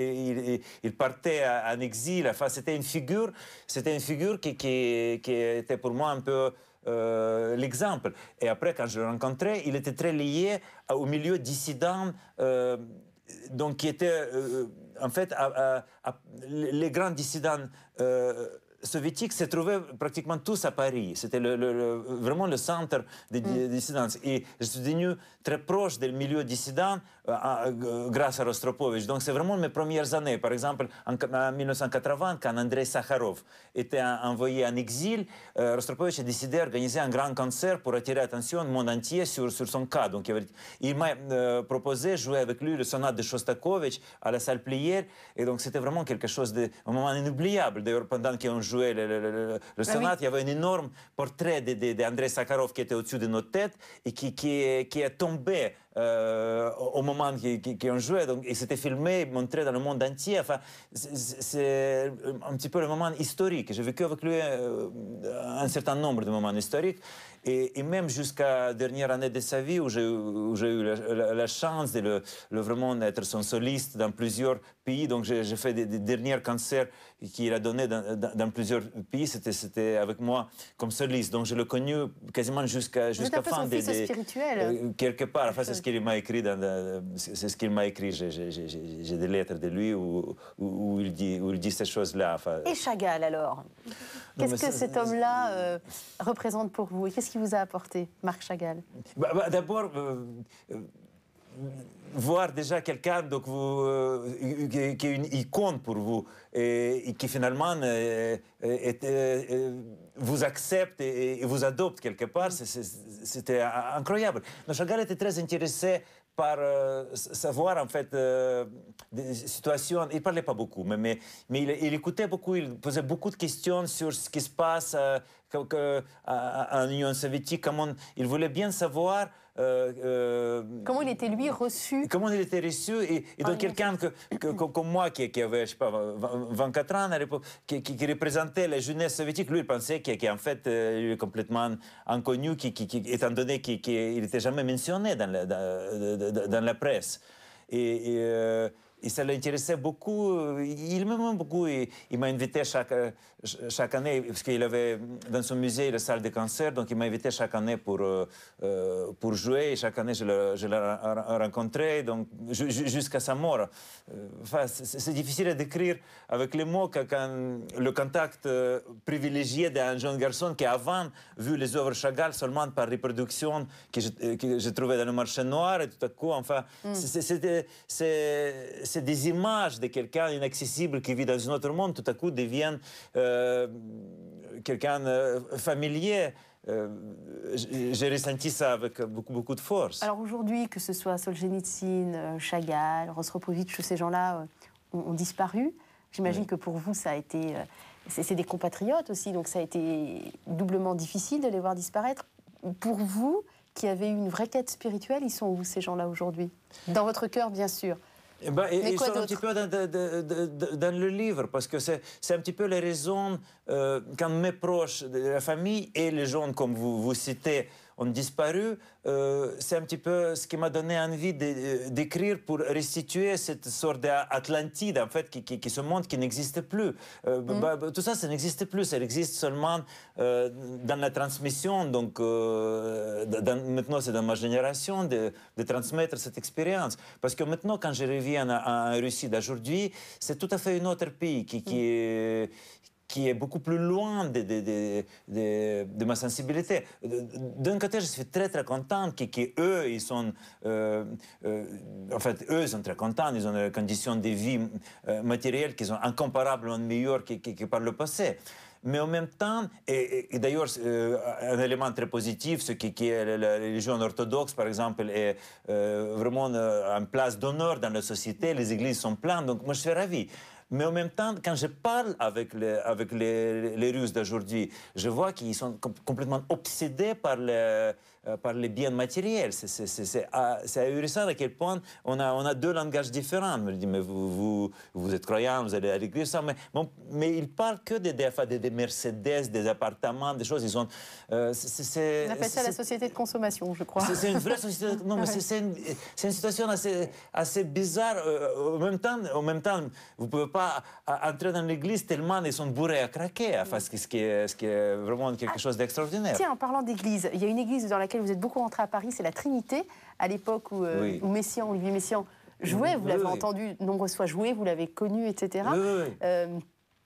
Il, partait en exil. Enfin, c'était une figure, c'était une figure qui, qui, était pour moi un peu euh, l'exemple. Et après, quand je le rencontrais, il était très lié au milieu dissident, euh, donc qui était euh, en fait les grands dissidents soviétique se trouvaient pratiquement tous à Paris. C'était le, vraiment le centre des, mm. dissidents. Et je suis devenu très proche du milieu dissident euh, euh, grâce à Rostropovich. Donc c'est vraiment mes premières années. Par exemple, en, 1980, quand Andrei Sakharov était envoyé en exil, euh, Rostropovich a décidé d'organiser un grand concert pour attirer l'attention du monde entier sur, son cas. Donc il m'a euh, proposé de jouer avec lui le sonate de Shostakovich à la salle Plière. Et donc c'était vraiment quelque chose de un moment inoubliable. D'ailleurs, pendant on le, bah il y avait un énorme portrait d'André Sakharov qui était au-dessus de nos têtes et qui, qui est tombé euh, au moment qui, ont joué. jouait. Donc, il s'était filmé, montré dans le monde entier. Enfin, c'est un petit peu le moment historique. J'ai vécu avec lui euh, un certain nombre de moments historiques. Et, même jusqu'à la dernière année de sa vie, où j'ai eu la, chance de le, vraiment être son soliste dans plusieurs pays. Donc j'ai fait des, derniers concerts qu'il a donnés dans, plusieurs pays. C'était avec moi comme soliste. Donc je l'ai connu quasiment jusqu'à jusqu'à fin des, des,
spirituel. Euh,
quelque part qu'il m'a écrit. C'est ce qu'il m'a écrit. J'ai des lettres de lui où, il, dit, où il dit ces choses-là. Enfin,
Et Chagall, alors Qu'est-ce que cet homme-là euh, représente pour vous Et qu'est-ce qu'il vous a apporté, Marc Chagall
bah, bah, D'abord... Euh, euh, voir déjà quelqu'un donc vous, euh, qui est une icône pour vous et, qui finalement euh, euh, vous accepte et, vous adopte quelque part, c'était incroyable. Donc Chagall était très intéressé par savoir en fait des situations. Il parlait pas beaucoup, mais, mais, il, il, écoutait beaucoup, il posait beaucoup de questions sur ce qui se passe que, Union soviétique, comment il voulait bien savoir. Euh, euh, comment
il était lui reçu
Comment il était reçu et, donc quelqu'un que, comme moi qui, avait je sais pas 24 ans à qui, représentait la jeunesse soviétique, lui il pensait qu'en fait euh, il est complètement inconnu, qui, étant donné qu'il n'était jamais mentionné dans la, dans, la presse et, et et ça l'intéressait beaucoup. Euh, il beaucoup il m'a invité chaque, euh, chaque année, parce qu'il avait dans son musée la salle de concert, donc il m'a invité chaque année pour, euh, pour jouer. Et chaque année, je l'ai rencontré donc, jusqu'à sa mort. Enfin, c'est difficile à décrire avec les mots quand le contact privilégié d'un jeune garçon qui, avant, vu les œuvres Chagall seulement par reproduction que j'ai que dans le marché noir, et tout à coup, enfin, mm. c'était c'était c'est des images de quelqu'un inaccessible qui vit dans un autre monde, tout à coup deviennent euh, quelqu'un euh, familier. Euh, j'ai ressenti ça avec beaucoup, beaucoup de force. Alors
aujourd'hui, que ce soit Solzhenitsyn, Chagall, Rostropovitch, ces gens-là ont, disparu. J'imagine que pour vous, ça a été. C'est des compatriotes aussi, donc ça a été doublement difficile de les voir disparaître. Pour vous, qui avez eu une vraie quête spirituelle, ils sont où ces gens-là aujourd'hui Dans votre cœur, bien sûr. Eh ben, ils sont un petit
peu dans, le livre, parce que c'est un petit peu les raisons euh, quand mes proches de la famille et les gens comme vous, vous citez ont disparu. Euh, c'est un petit peu ce qui m'a donné envie euh, d'écrire pour restituer cette sorte d'Atlantide, en fait, qui, qui, se montre qui n'existe plus. Euh, mm. bah, bah, tout ça, ça n'existe plus. Ça existe seulement dans la transmission. Donc, maintenant, c'est dans ma génération de, transmettre cette expérience. Parce que maintenant, quand je reviens en, Russie d'aujourd'hui, c'est tout à fait un autre pays qui, qui mm qui est beaucoup plus loin de, de, ma sensibilité. D'un côté, je suis très très content qu'eux, ils sont, euh, euh, en fait, eux ils sont très contents, ils ont des conditions de vie euh, matérielles qui sont incomparablement meilleures que, par le passé mais en même temps, et, d'ailleurs, un élément très positif, ce qui, est la, religion orthodoxe, par exemple, est vraiment en place d'honneur dans la société, les églises sont pleines, donc moi je suis ravi. Mais en même temps, quand je parle avec les, avec les, Russes d'aujourd'hui, je vois qu'ils sont complètement obsédés par le euh, par les biens matériels. Ah, c'est ahurissant à quel point on a, on a deux langages différents. me dit, mais vous, vous, vous êtes croyant, vous allez à l'église, ça. Mais, bon, mais ils parlent que des, des, des, Mercedes, des appartements, des choses. Ils ont, euh, ça la
société de consommation, je crois. C'est une vraie société. Non, mais c'est
une, situation assez, bizarre. Euh, au en même temps, en même temps vous ne pouvez pas entrer dans l'église tellement ils sont bourrés à craquer, enfin, ce, qui, ce, qui est, ce qui est vraiment quelque ah, chose d'extraordinaire. Tiens, en
parlant d'église, il y a une église dans laquelle vous êtes beaucoup rentré à Paris, c'est la Trinité, à l'époque où, euh, Messian, Olivier Messian jouait, vous l'avez entendu nombreuses fois jouer, vous l'avez connu, etc. Euh,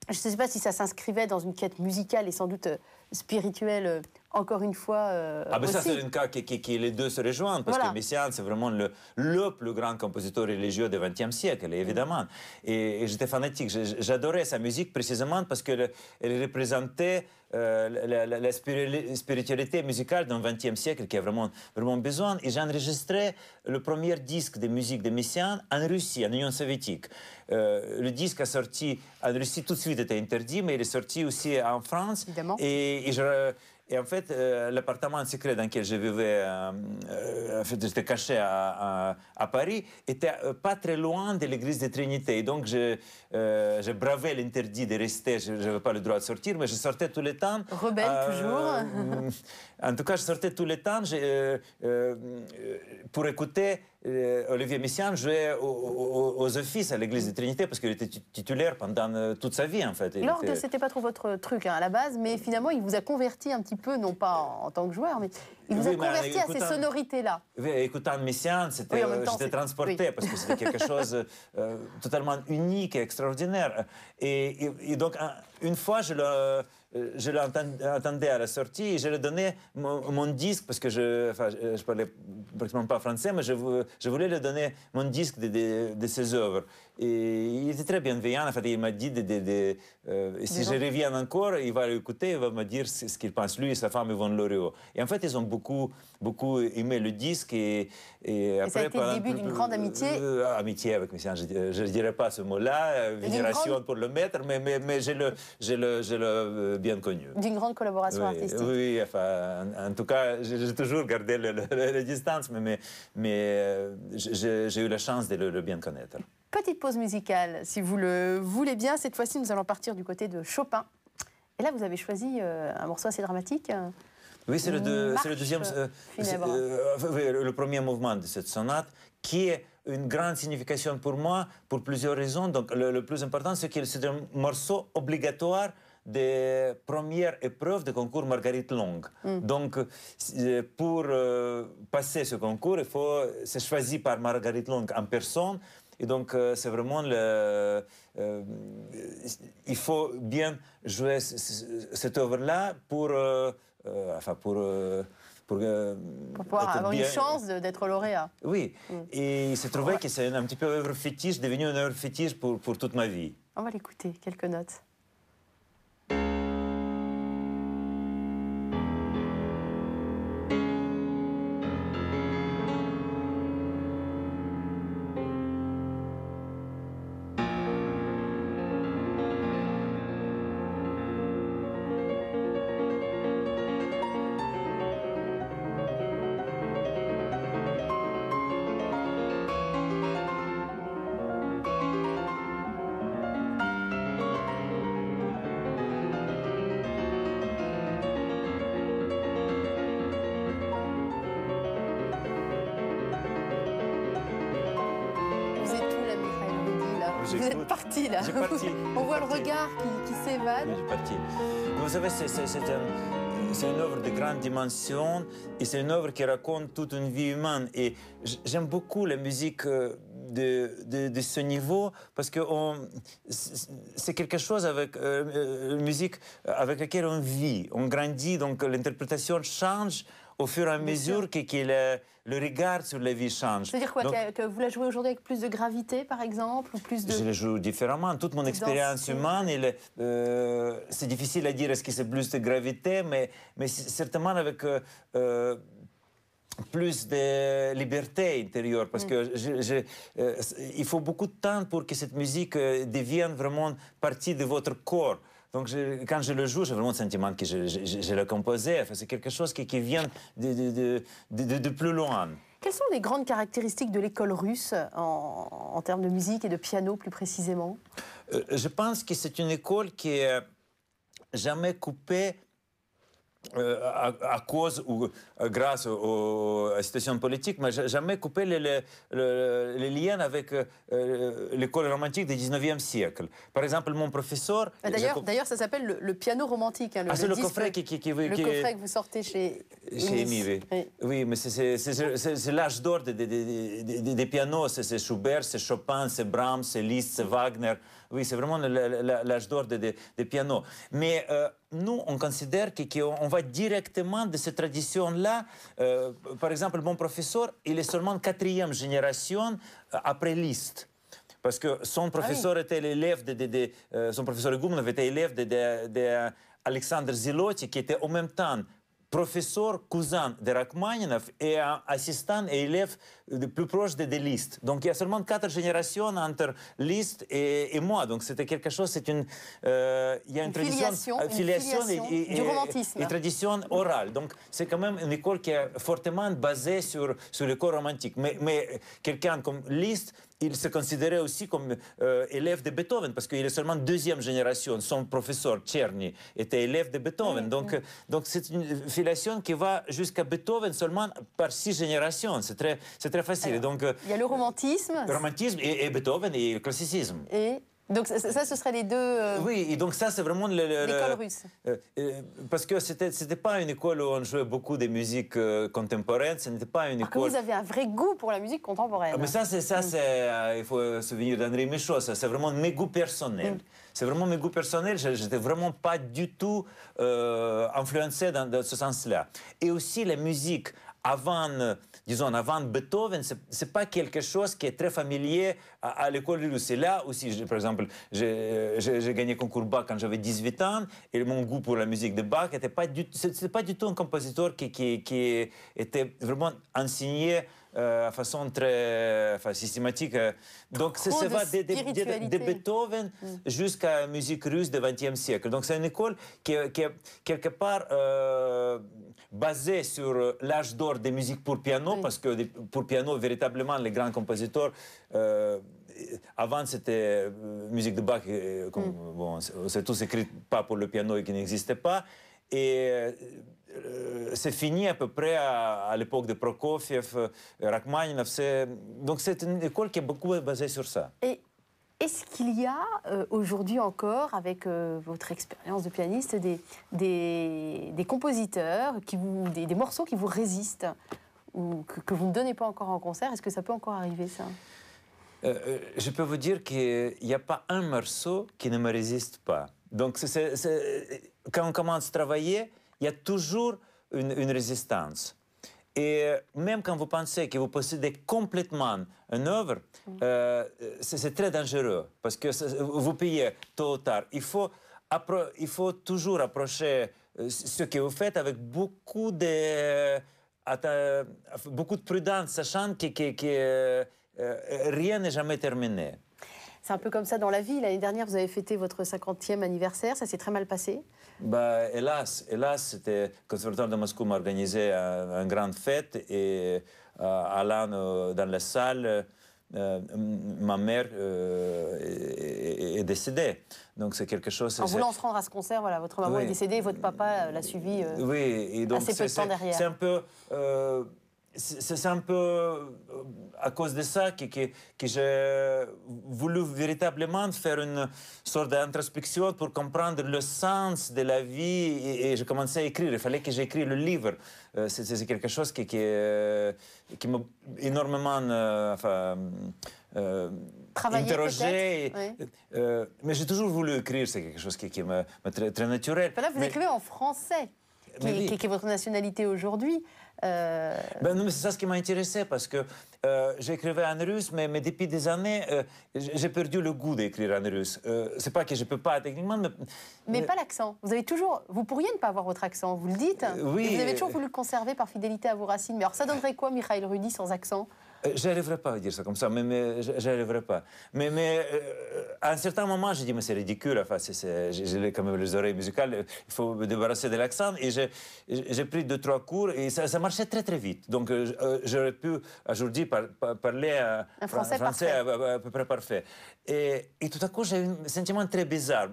je ne sais pas si ça s'inscrivait dans une quête musicale et sans doute euh, spirituelle encore une fois. Euh, ah, ben ça, c'est
un cas qui, les deux se rejoignent, parce que Messiaen, c'est vraiment le, le plus grand compositeur religieux du XXe siècle, mm. évidemment. Et, j'étais fanatique, j'adorais sa musique précisément parce qu'elle représentait. Euh, la, spiritualité musicale d'un XXe siècle qui a vraiment, vraiment besoin. Et j'ai enregistré le premier disque de musique de Messiaen en Russie, en Union soviétique. Euh, le disque a sorti en Russie tout de suite, était interdit, mais il est sorti aussi en France. Évidemment. et je, et en fait, euh, l'appartement secret dans lequel je vivais, euh, euh, fait, j'étais caché à, Paris, était pas très loin de l'église de Trinité. Et donc, je, je bravais l'interdit de rester. Je n'avais pas le droit de sortir, mais je sortais tous les temps.
Rebelle toujours.
en tout cas, je sortais tous les temps pour écouter euh, Olivier Messiaen jouait aux, offices à l'église de Trinité parce qu'il était titulaire pendant euh, toute sa vie en fait. L'orgue, c'était
pas trop votre truc hein, à la base, mais finalement il vous a converti un petit peu, non pas en, tant que joueur, mais il vous a converti à ces sonorités-là.
écoutant Messiaen, c'était, euh, j'étais transporté parce que c'était quelque chose totalement unique et extraordinaire. Et, donc, une fois, je le euh, je l'attendais à la sortie et je lui donnais mon, disque, parce que je, enfin, parlais pratiquement pas français, mais je, voulais lui donner mon disque de ses œuvres. Et il était très bienveillant. En fait, il m'a dit euh, si je reviens encore, il va l'écouter, il va me dire ce qu'il pense lui et sa femme Yvonne Loriot. Et en fait, ils ont beaucoup, beaucoup aimé le disque. Et, ça a été le début d'une grande amitié. Euh, euh, amitié avec Messiaen, je ne dirais pas ce mot-là, vénération pour le maître, mais, mais, mais je le, le, le bien connu.
D'une grande collaboration artistique.
Oui, enfin, en, tout cas, j'ai toujours gardé la distance, mais, mais, j'ai eu la chance de le bien connaître.
Petite pause musicale, si vous le voulez bien. Cette fois-ci, nous allons partir du côté de Chopin. Et là, vous avez choisi euh, un morceau assez dramatique. Euh, oui, c'est le, deuxième. Euh,
le premier mouvement de cette sonate qui est une grande signification pour moi pour plusieurs raisons. Donc, le, plus important, c'est qu'il c'est un morceau obligatoire des premières épreuves de concours Marguerite Long. Mm. Donc, pour passer ce concours, il faut se choisi par Marguerite Long en personne. Et donc, euh, c'est vraiment le. Euh, il faut bien jouer cette œuvre-là pour. Euh, enfin, pour. Pour, pouvoir avoir une chance
d'être lauréat. Oui, mm.
et il s'est trouvé que c'est un, petit peu œuvre fétiche, devenue une œuvre fétiche pour, pour toute ma vie.
On va l'écouter, quelques notes. Vous êtes parti là. On voit le regard qui, qui s'évade.
Vous savez, euh, c'est une œuvre de grande dimension et c'est une œuvre qui raconte toute une vie humaine. Et j'aime beaucoup la musique. Euh, de, ce niveau parce que c'est quelque chose avec la euh, musique avec laquelle on vit, on grandit, donc l'interprétation change au fur et à mesure qu'il est le regard sur la vie change. C'est-à-dire quoi que,
vous la jouez aujourd'hui avec plus de gravité, par exemple ou plus de... Je la
joue différemment. Toute mon expérience humaine, euh, c'est difficile à dire est-ce que c'est plus de gravité, mais, mais certainement avec. Euh, euh, plus de liberté intérieure parce mm. que il faut beaucoup de temps pour que cette musique devienne vraiment partie de votre corps. Donc quand je le joue, j'ai vraiment le sentiment que je, le l'ai composé. Enfin, c'est quelque chose qui, vient de, plus loin.
Quelles sont les grandes caractéristiques de l'école russe en, termes de musique et de piano plus précisément
euh, Je pense que c'est une école qui est jamais coupée euh, à, cause ou euh, grâce aux, la situations politiques, mais jamais coupé les, liens avec euh, l'école romantique du 19e siècle. Par exemple, mon professeur... Ah, d'ailleurs,
d'ailleurs, ça s'appelle le, piano romantique. Hein, ah, c'est le, coffret que vous sortez chez... Chez
oui. mais c'est l'âge d'or des, des, pianos. C'est Schubert, c'est Chopin, c'est Brahms, c'est Liszt, c'est Wagner. Oui, c'est vraiment l'âge d'or des, pianos. Mais euh, nous, on considère qu'on va directement de cette tradition-là. Euh, par exemple, mon professeur, il est seulement quatrième génération euh, après Liszt parce que son ah professeur était l'élève de, de, de son professeur était élève de, de Alexandre Zilotti, qui était en même temps professeur cousin de Rachmaninov et assistant et élève de plus proche de, de Donc il y a seulement quatre générations entre Liszt et, moi. Donc c'était quelque chose, c'est une, euh, il y a une, tradition, euh, une du romantisme. et, tradition orale. Donc c'est quand même une école qui est fortement basée sur, sur le corps romantique. Mais, mais quelqu'un comme Liszt il se considérait aussi comme euh, élève de Beethoven, parce qu'il est seulement deuxième génération. Son professeur, Czerny, était élève de Beethoven. Mm, donc, mm. Euh, donc c'est une filiation qui va jusqu'à Beethoven seulement par six générations. C'est très, très facile. donc, euh, il
y a le romantisme.
Le romantisme et, Beethoven et le classicisme.
Donc ça, ce serait les deux. Euh,
oui, et donc ça, c'est vraiment l'école russe. Euh, euh, parce que c'était c'était pas une école où on jouait beaucoup des musiques contemporaines. Ce n'était pas une école. vous avez
un vrai goût pour la musique contemporaine.
Ah, mais ça, c'est ça, mm. c'est il faut se souvenir d'André Michaud. Ça, c'est vraiment mes goûts personnels. Mm. C'est vraiment mes goûts personnels. J'étais vraiment pas du tout influencé dans ce sens-là. Et aussi la musique avant, euh, disons, avant Beethoven, ce n'est pas quelque chose qui est très familier à, l'école de C'est là aussi, par exemple, euh, j'ai gagné concours Bach quand j'avais 18 ans, et mon goût pour la musique de Bach n'était pas, du, pas du tout un compositeur qui, qui était vraiment enseigné euh, façon très systématique. Euh, donc ça, va de, Beethoven mm. jusqu'à la musique russe du XXe siècle. Donc c'est une école qui, est quelque part euh, basée sur l'âge d'or des musiques pour piano, parce que pour piano, véritablement, les grands compositeurs... avant, c'était musique de Bach, comme, mm. bon, c'est tout écrit pas pour le piano et qui n'existait pas. Et euh, c'est fini à peu près à, l'époque de Prokofiev, euh, Rachmaninov. Donc c'est une école qui est beaucoup basée sur ça.
Et est-ce qu'il y a euh, aujourd'hui encore, avec votre expérience de pianiste, des, compositeurs, qui des, morceaux qui vous résistent ou que, vous ne donnez pas encore en concert Est-ce que ça peut encore arriver ça
je peux vous dire qu'il n'y a pas un morceau qui ne me résiste pas. Donc, quand on commence à travailler, il y a toujours une, résistance. Et euh, même quand vous pensez que vous possédez complètement une œuvre, euh, c'est très dangereux parce que vous payez tôt ou tard. Il faut, il faut toujours approcher euh, ce que vous faites avec beaucoup de, beaucoup de prudence, sachant que, rien n'est jamais terminé.
C'est un peu comme ça dans la vie. L'année dernière, vous avez fêté votre 50e anniversaire. Ça s'est très mal passé
bah, Hélas, hélas, le conservatoire de Moscou m'a organisé une un grande fête et euh, l'âne, euh, dans la salle, euh, ma mère euh, est, décédée. Donc c'est quelque chose. En voulant se
rendre à ce concert, voilà, votre maman est décédée, votre papa l'a suivi
oui, et donc assez peu de temps derrière. C'est un peu c'est un peu euh, à cause de ça que, que j'ai voulu véritablement faire une sorte d'introspection pour comprendre le sens de la vie et, et j'ai commencé à écrire. Il fallait que j'écrive le livre. Euh, c'est quelque chose qui, qui, euh, m'a énormément interrogé. mais j'ai toujours voulu écrire. C'est quelque chose qui, qui est très, naturel. vous écrivez
en français, qui, qui est votre nationalité aujourd'hui. Euh,
ben non, mais c'est ça ce qui m'a intéressé parce que euh, j'écrivais en russe, mais, mais, depuis des années, euh, j'ai perdu le goût d'écrire en russe. c'est pas que je peux pas techniquement, mais. pas
l'accent. Vous avez toujours. Vous pourriez ne pas avoir votre accent, vous le dites. vous avez toujours voulu le conserver par fidélité à vos racines. Mais alors, ça donnerait quoi, Michael Rudy, sans accent
euh, j'arriverai pas à dire ça comme ça, mais, mais j'arriverai pas. Mais, mais euh, à un certain moment, j'ai dit, mais c'est ridicule, enfin, j'ai quand même les oreilles musicales, il faut me débarrasser de l'accent. Et j'ai pris deux, trois cours et ça, marchait très, très vite. Donc euh, j'aurais pu aujourd'hui parler un français, français à, peu près parfait. Et, et tout à coup, j'ai eu un sentiment très bizarre.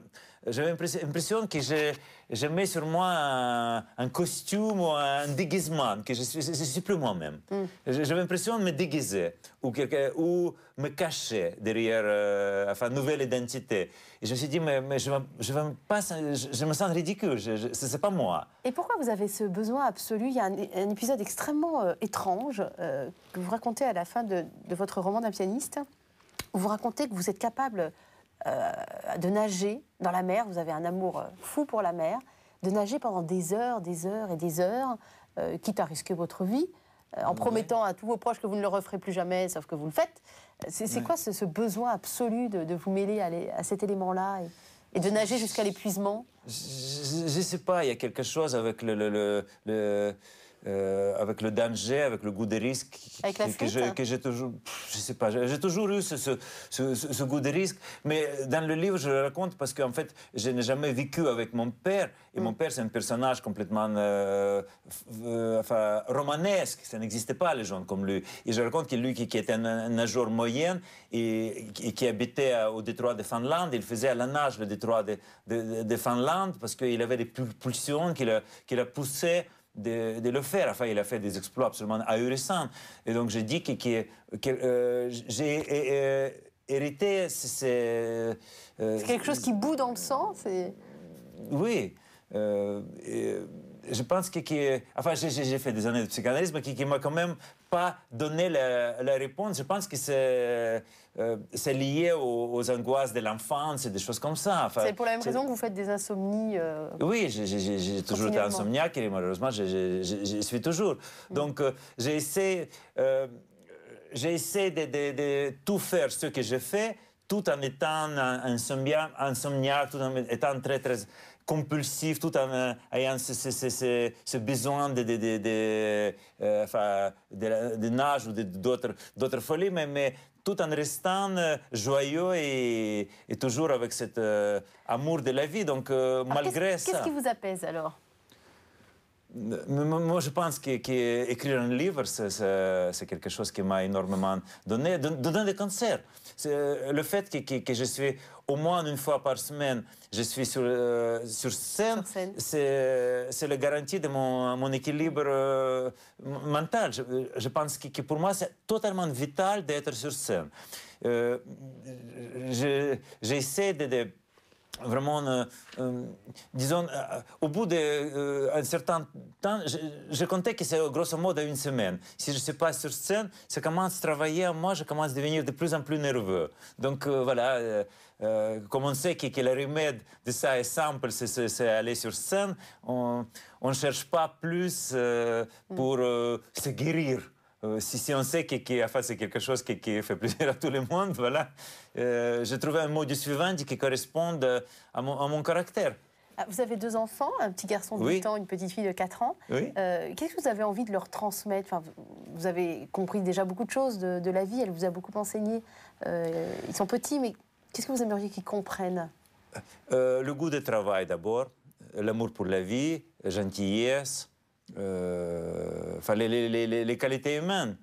J'avais l'impression que je, je, mets sur moi un, costume ou un déguisement, que je suis, suis plus moi-même. Mm. J'avais l'impression de me déguiser ou, ou me cacher derrière une euh, nouvelle identité. Et je me suis dit, mais, je, je, me je, me sens ridicule, ce n'est pas moi.
Et pourquoi vous avez ce besoin absolu Il y a un, épisode extrêmement euh, étrange euh, que vous racontez à la fin de, de votre roman d'un pianiste, vous racontez que vous êtes capable euh, de nager dans la mer. Vous avez un amour euh, fou pour la mer, de nager pendant des heures, des heures et des heures, euh, quitte à risquer votre vie en promettant à tous vos proches que vous ne le referez plus jamais, sauf que vous le faites. C'est quoi ce, besoin absolu de, vous mêler à, cet élément-là et, de nager jusqu'à l'épuisement
je, ne sais pas, il y a quelque chose avec le, le, euh, avec le danger, avec le goût des risques
hein. que,
j'ai, toujours, je sais pas, j'ai toujours eu ce, goût des risques. Mais dans le livre, je le raconte parce qu'en fait, je n'ai jamais vécu avec mon père. Et mm. mon père, c'est un personnage complètement euh, euh, romanesque. Ça n'existait pas, les gens comme lui. Et je raconte qu'il lui, qui, était un, nageur moyen et, qui habitait au détroit de Finlande, il faisait à la nage le détroit de, Finlande parce qu'il avait des pulsions qui la qui le poussaient de, le faire. Enfin, il a fait des exploits absolument ahurissants. Et donc, j'ai dit que, euh, j'ai euh, euh, hérité. C'est quelque chose qui boue dans le sang Oui. je pense que, enfin, j'ai fait des années de psychanalyse, mais qui m'a quand même pas donner la, réponse. Je pense que c'est euh, euh, lié aux, angoisses de l'enfance et des choses comme ça. c'est pour la même raison
que vous faites des insomnies. Euh,
oui, j'ai toujours été insomniaque et malheureusement, je suis toujours. Mm. Donc, euh, j'ai essayé, de, de, tout faire ce que je fais tout en étant insomniaque, insomniaque tout en étant très, très compulsif, tout en ayant ce, besoin de, de, de, de euh, nage ou d'autres folies, mais, mais, tout en restant euh, joyeux et, toujours avec cet euh, amour de la vie. Donc, malgré ça. Qu'est-ce qui vous
apaise alors
moi, je pense qu'écrire un livre, c'est quelque chose qui m'a énormément donné. Donner des concerts. Le fait que, que, je suis au moins une fois par semaine, je suis sur, sur scène, c'est la garantie de mon, équilibre mental. Je, pense que, pour moi, c'est totalement vital d'être sur scène. Euh, j'essaie de vraiment, euh, euh, disons, euh, au bout d'un certain temps, je, comptais que c'est grosso modo une semaine. Si je ne suis pas sur scène, ça commence à travailler à moi, je commence à devenir de plus en plus nerveux. Donc voilà, comme on sait que, que, le remède de ça est simple, c'est aller sur scène, on ne cherche pas plus mm. pour se guérir. Euh, si, on sait que face c'est quelque chose qui, fait plaisir à tout le monde, voilà, euh, j'ai trouvé un mot du suivant qui corresponde euh, à mon, caractère.
Ah, vous avez deux enfants, un petit garçon de 8 ans, une petite fille de 4 ans. Qu'est-ce que vous avez envie de leur transmettre enfin, Vous avez compris déjà beaucoup de choses de, de la vie, elle vous a beaucoup enseigné. ils sont petits, mais qu'est-ce que vous aimeriez qu'ils comprennent
Le goût du travail d'abord, l'amour pour la vie, gentillesse, euh, enfin les, qualités humaines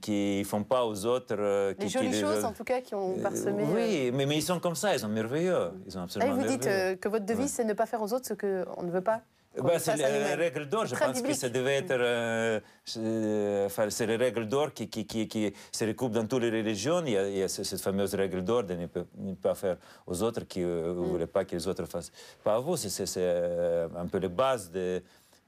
qui ne font pas aux autres. Euh, les jolies choses, en tout
cas, qui ont euh, parsemé. oui,
mais, mais, ils sont comme ça, ils sont merveilleux. Ils sont absolument ah, et vous dites
que votre devise, c'est ne pas faire aux autres ce qu'on ne veut pas.
Bah, c'est les règles d'or, je pense que ça devait être. c'est les règles d'or qui, qui, qui, se recoupent dans toutes les religions. Il y a, cette fameuse règle d'or de ne, pas faire aux autres qui ne mm. voulez pas que les autres fassent pas à vous. C'est un peu les bases de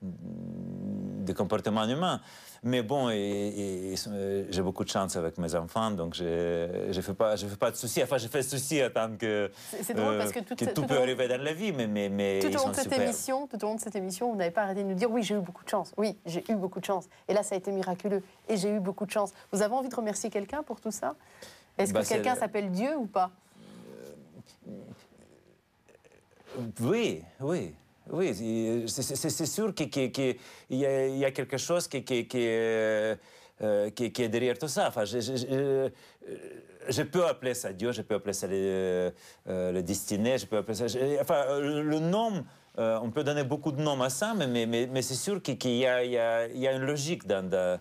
des comportements humains Mais bon, euh, j'ai beaucoup de chance avec mes enfants, donc je ne fais, pas, de soucis. Enfin, je fais soucis à tant que, c'est, drôle parce que, euh, tout, peut arriver dans la vie, mais, mais, tout, au cette Émission,
tout au long de cette émission, vous n'avez pas arrêté de nous dire « oui, j'ai eu beaucoup de chance, oui, j'ai eu beaucoup de chance, et là, ça a été miraculeux, et j'ai eu beaucoup de chance ». Vous avez envie de remercier quelqu'un pour tout
ça Est-ce bah, que quelqu'un
s'appelle Dieu ou pas
euh, Oui, oui. Oui, c'est sûr qu'il y, a quelque chose qui, euh, euh, est derrière tout ça. Enfin, euh, je, peux appeler ça Dieu, je peux appeler ça le, destiné. je peux appeler ça. enfin, le nom. on peut donner beaucoup de noms à ça, mais, mais, mais, c'est sûr qu'il y, a une logique dans,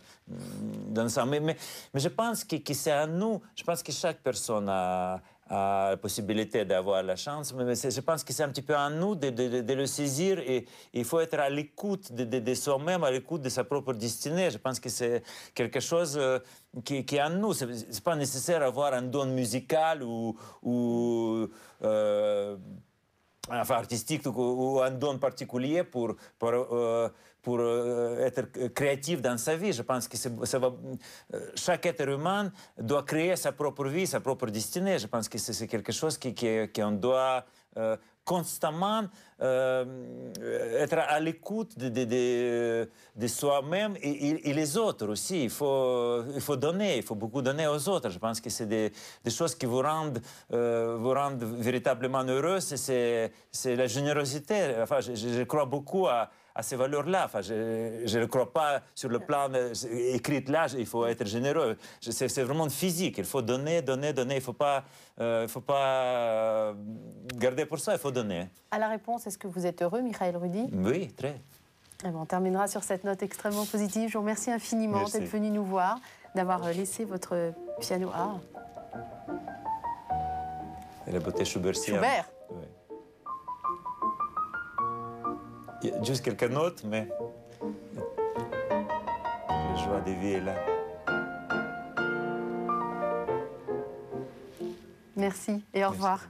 dans ça. Mais, je pense que, que c'est à nous, je pense que chaque personne a, à la possibilité d'avoir la chance, mais, je pense que c'est un petit peu à nous de, le saisir et il faut être à l'écoute de, soi-même, à l'écoute de sa propre destinée. Je pense que c'est quelque chose euh, qui, est à nous. Ce n'est pas nécessaire d'avoir un don musical ou, euh, enfin, artistique ou, un don particulier pour, pour, pour être créatif dans sa vie. Je pense que chaque être humain doit créer sa propre vie, sa propre destinée. Je pense que c'est quelque chose qu'on e qui, qui doit euh, constamment euh, être à l'écoute de, euh, soi-même et, les autres aussi. Il faut, il faut donner, il faut beaucoup donner aux autres. Je pense que c'est des, choses qui vous rendent, vous rendent véritablement heureux. C'est la générosité. Enfin, je crois beaucoup à à ces valeurs-là. Enfin, je, ne crois pas sur le plan euh, écrit là, il faut être généreux. C'est vraiment de physique. Il faut donner, donner, donner. Il ne faut pas, euh, faut pas euh, garder pour ça, il faut donner.
À la réponse, est-ce que vous êtes heureux, Michael Rudy Oui, très. Eh ben, on terminera sur cette note extrêmement positive. Je vous remercie infiniment d'être venu nous voir, d'avoir laissé votre piano à...
la beauté Schubert. Schubert. juste quelqu'un d'autre, mais la joie de vie est là.
Merci et au revoir.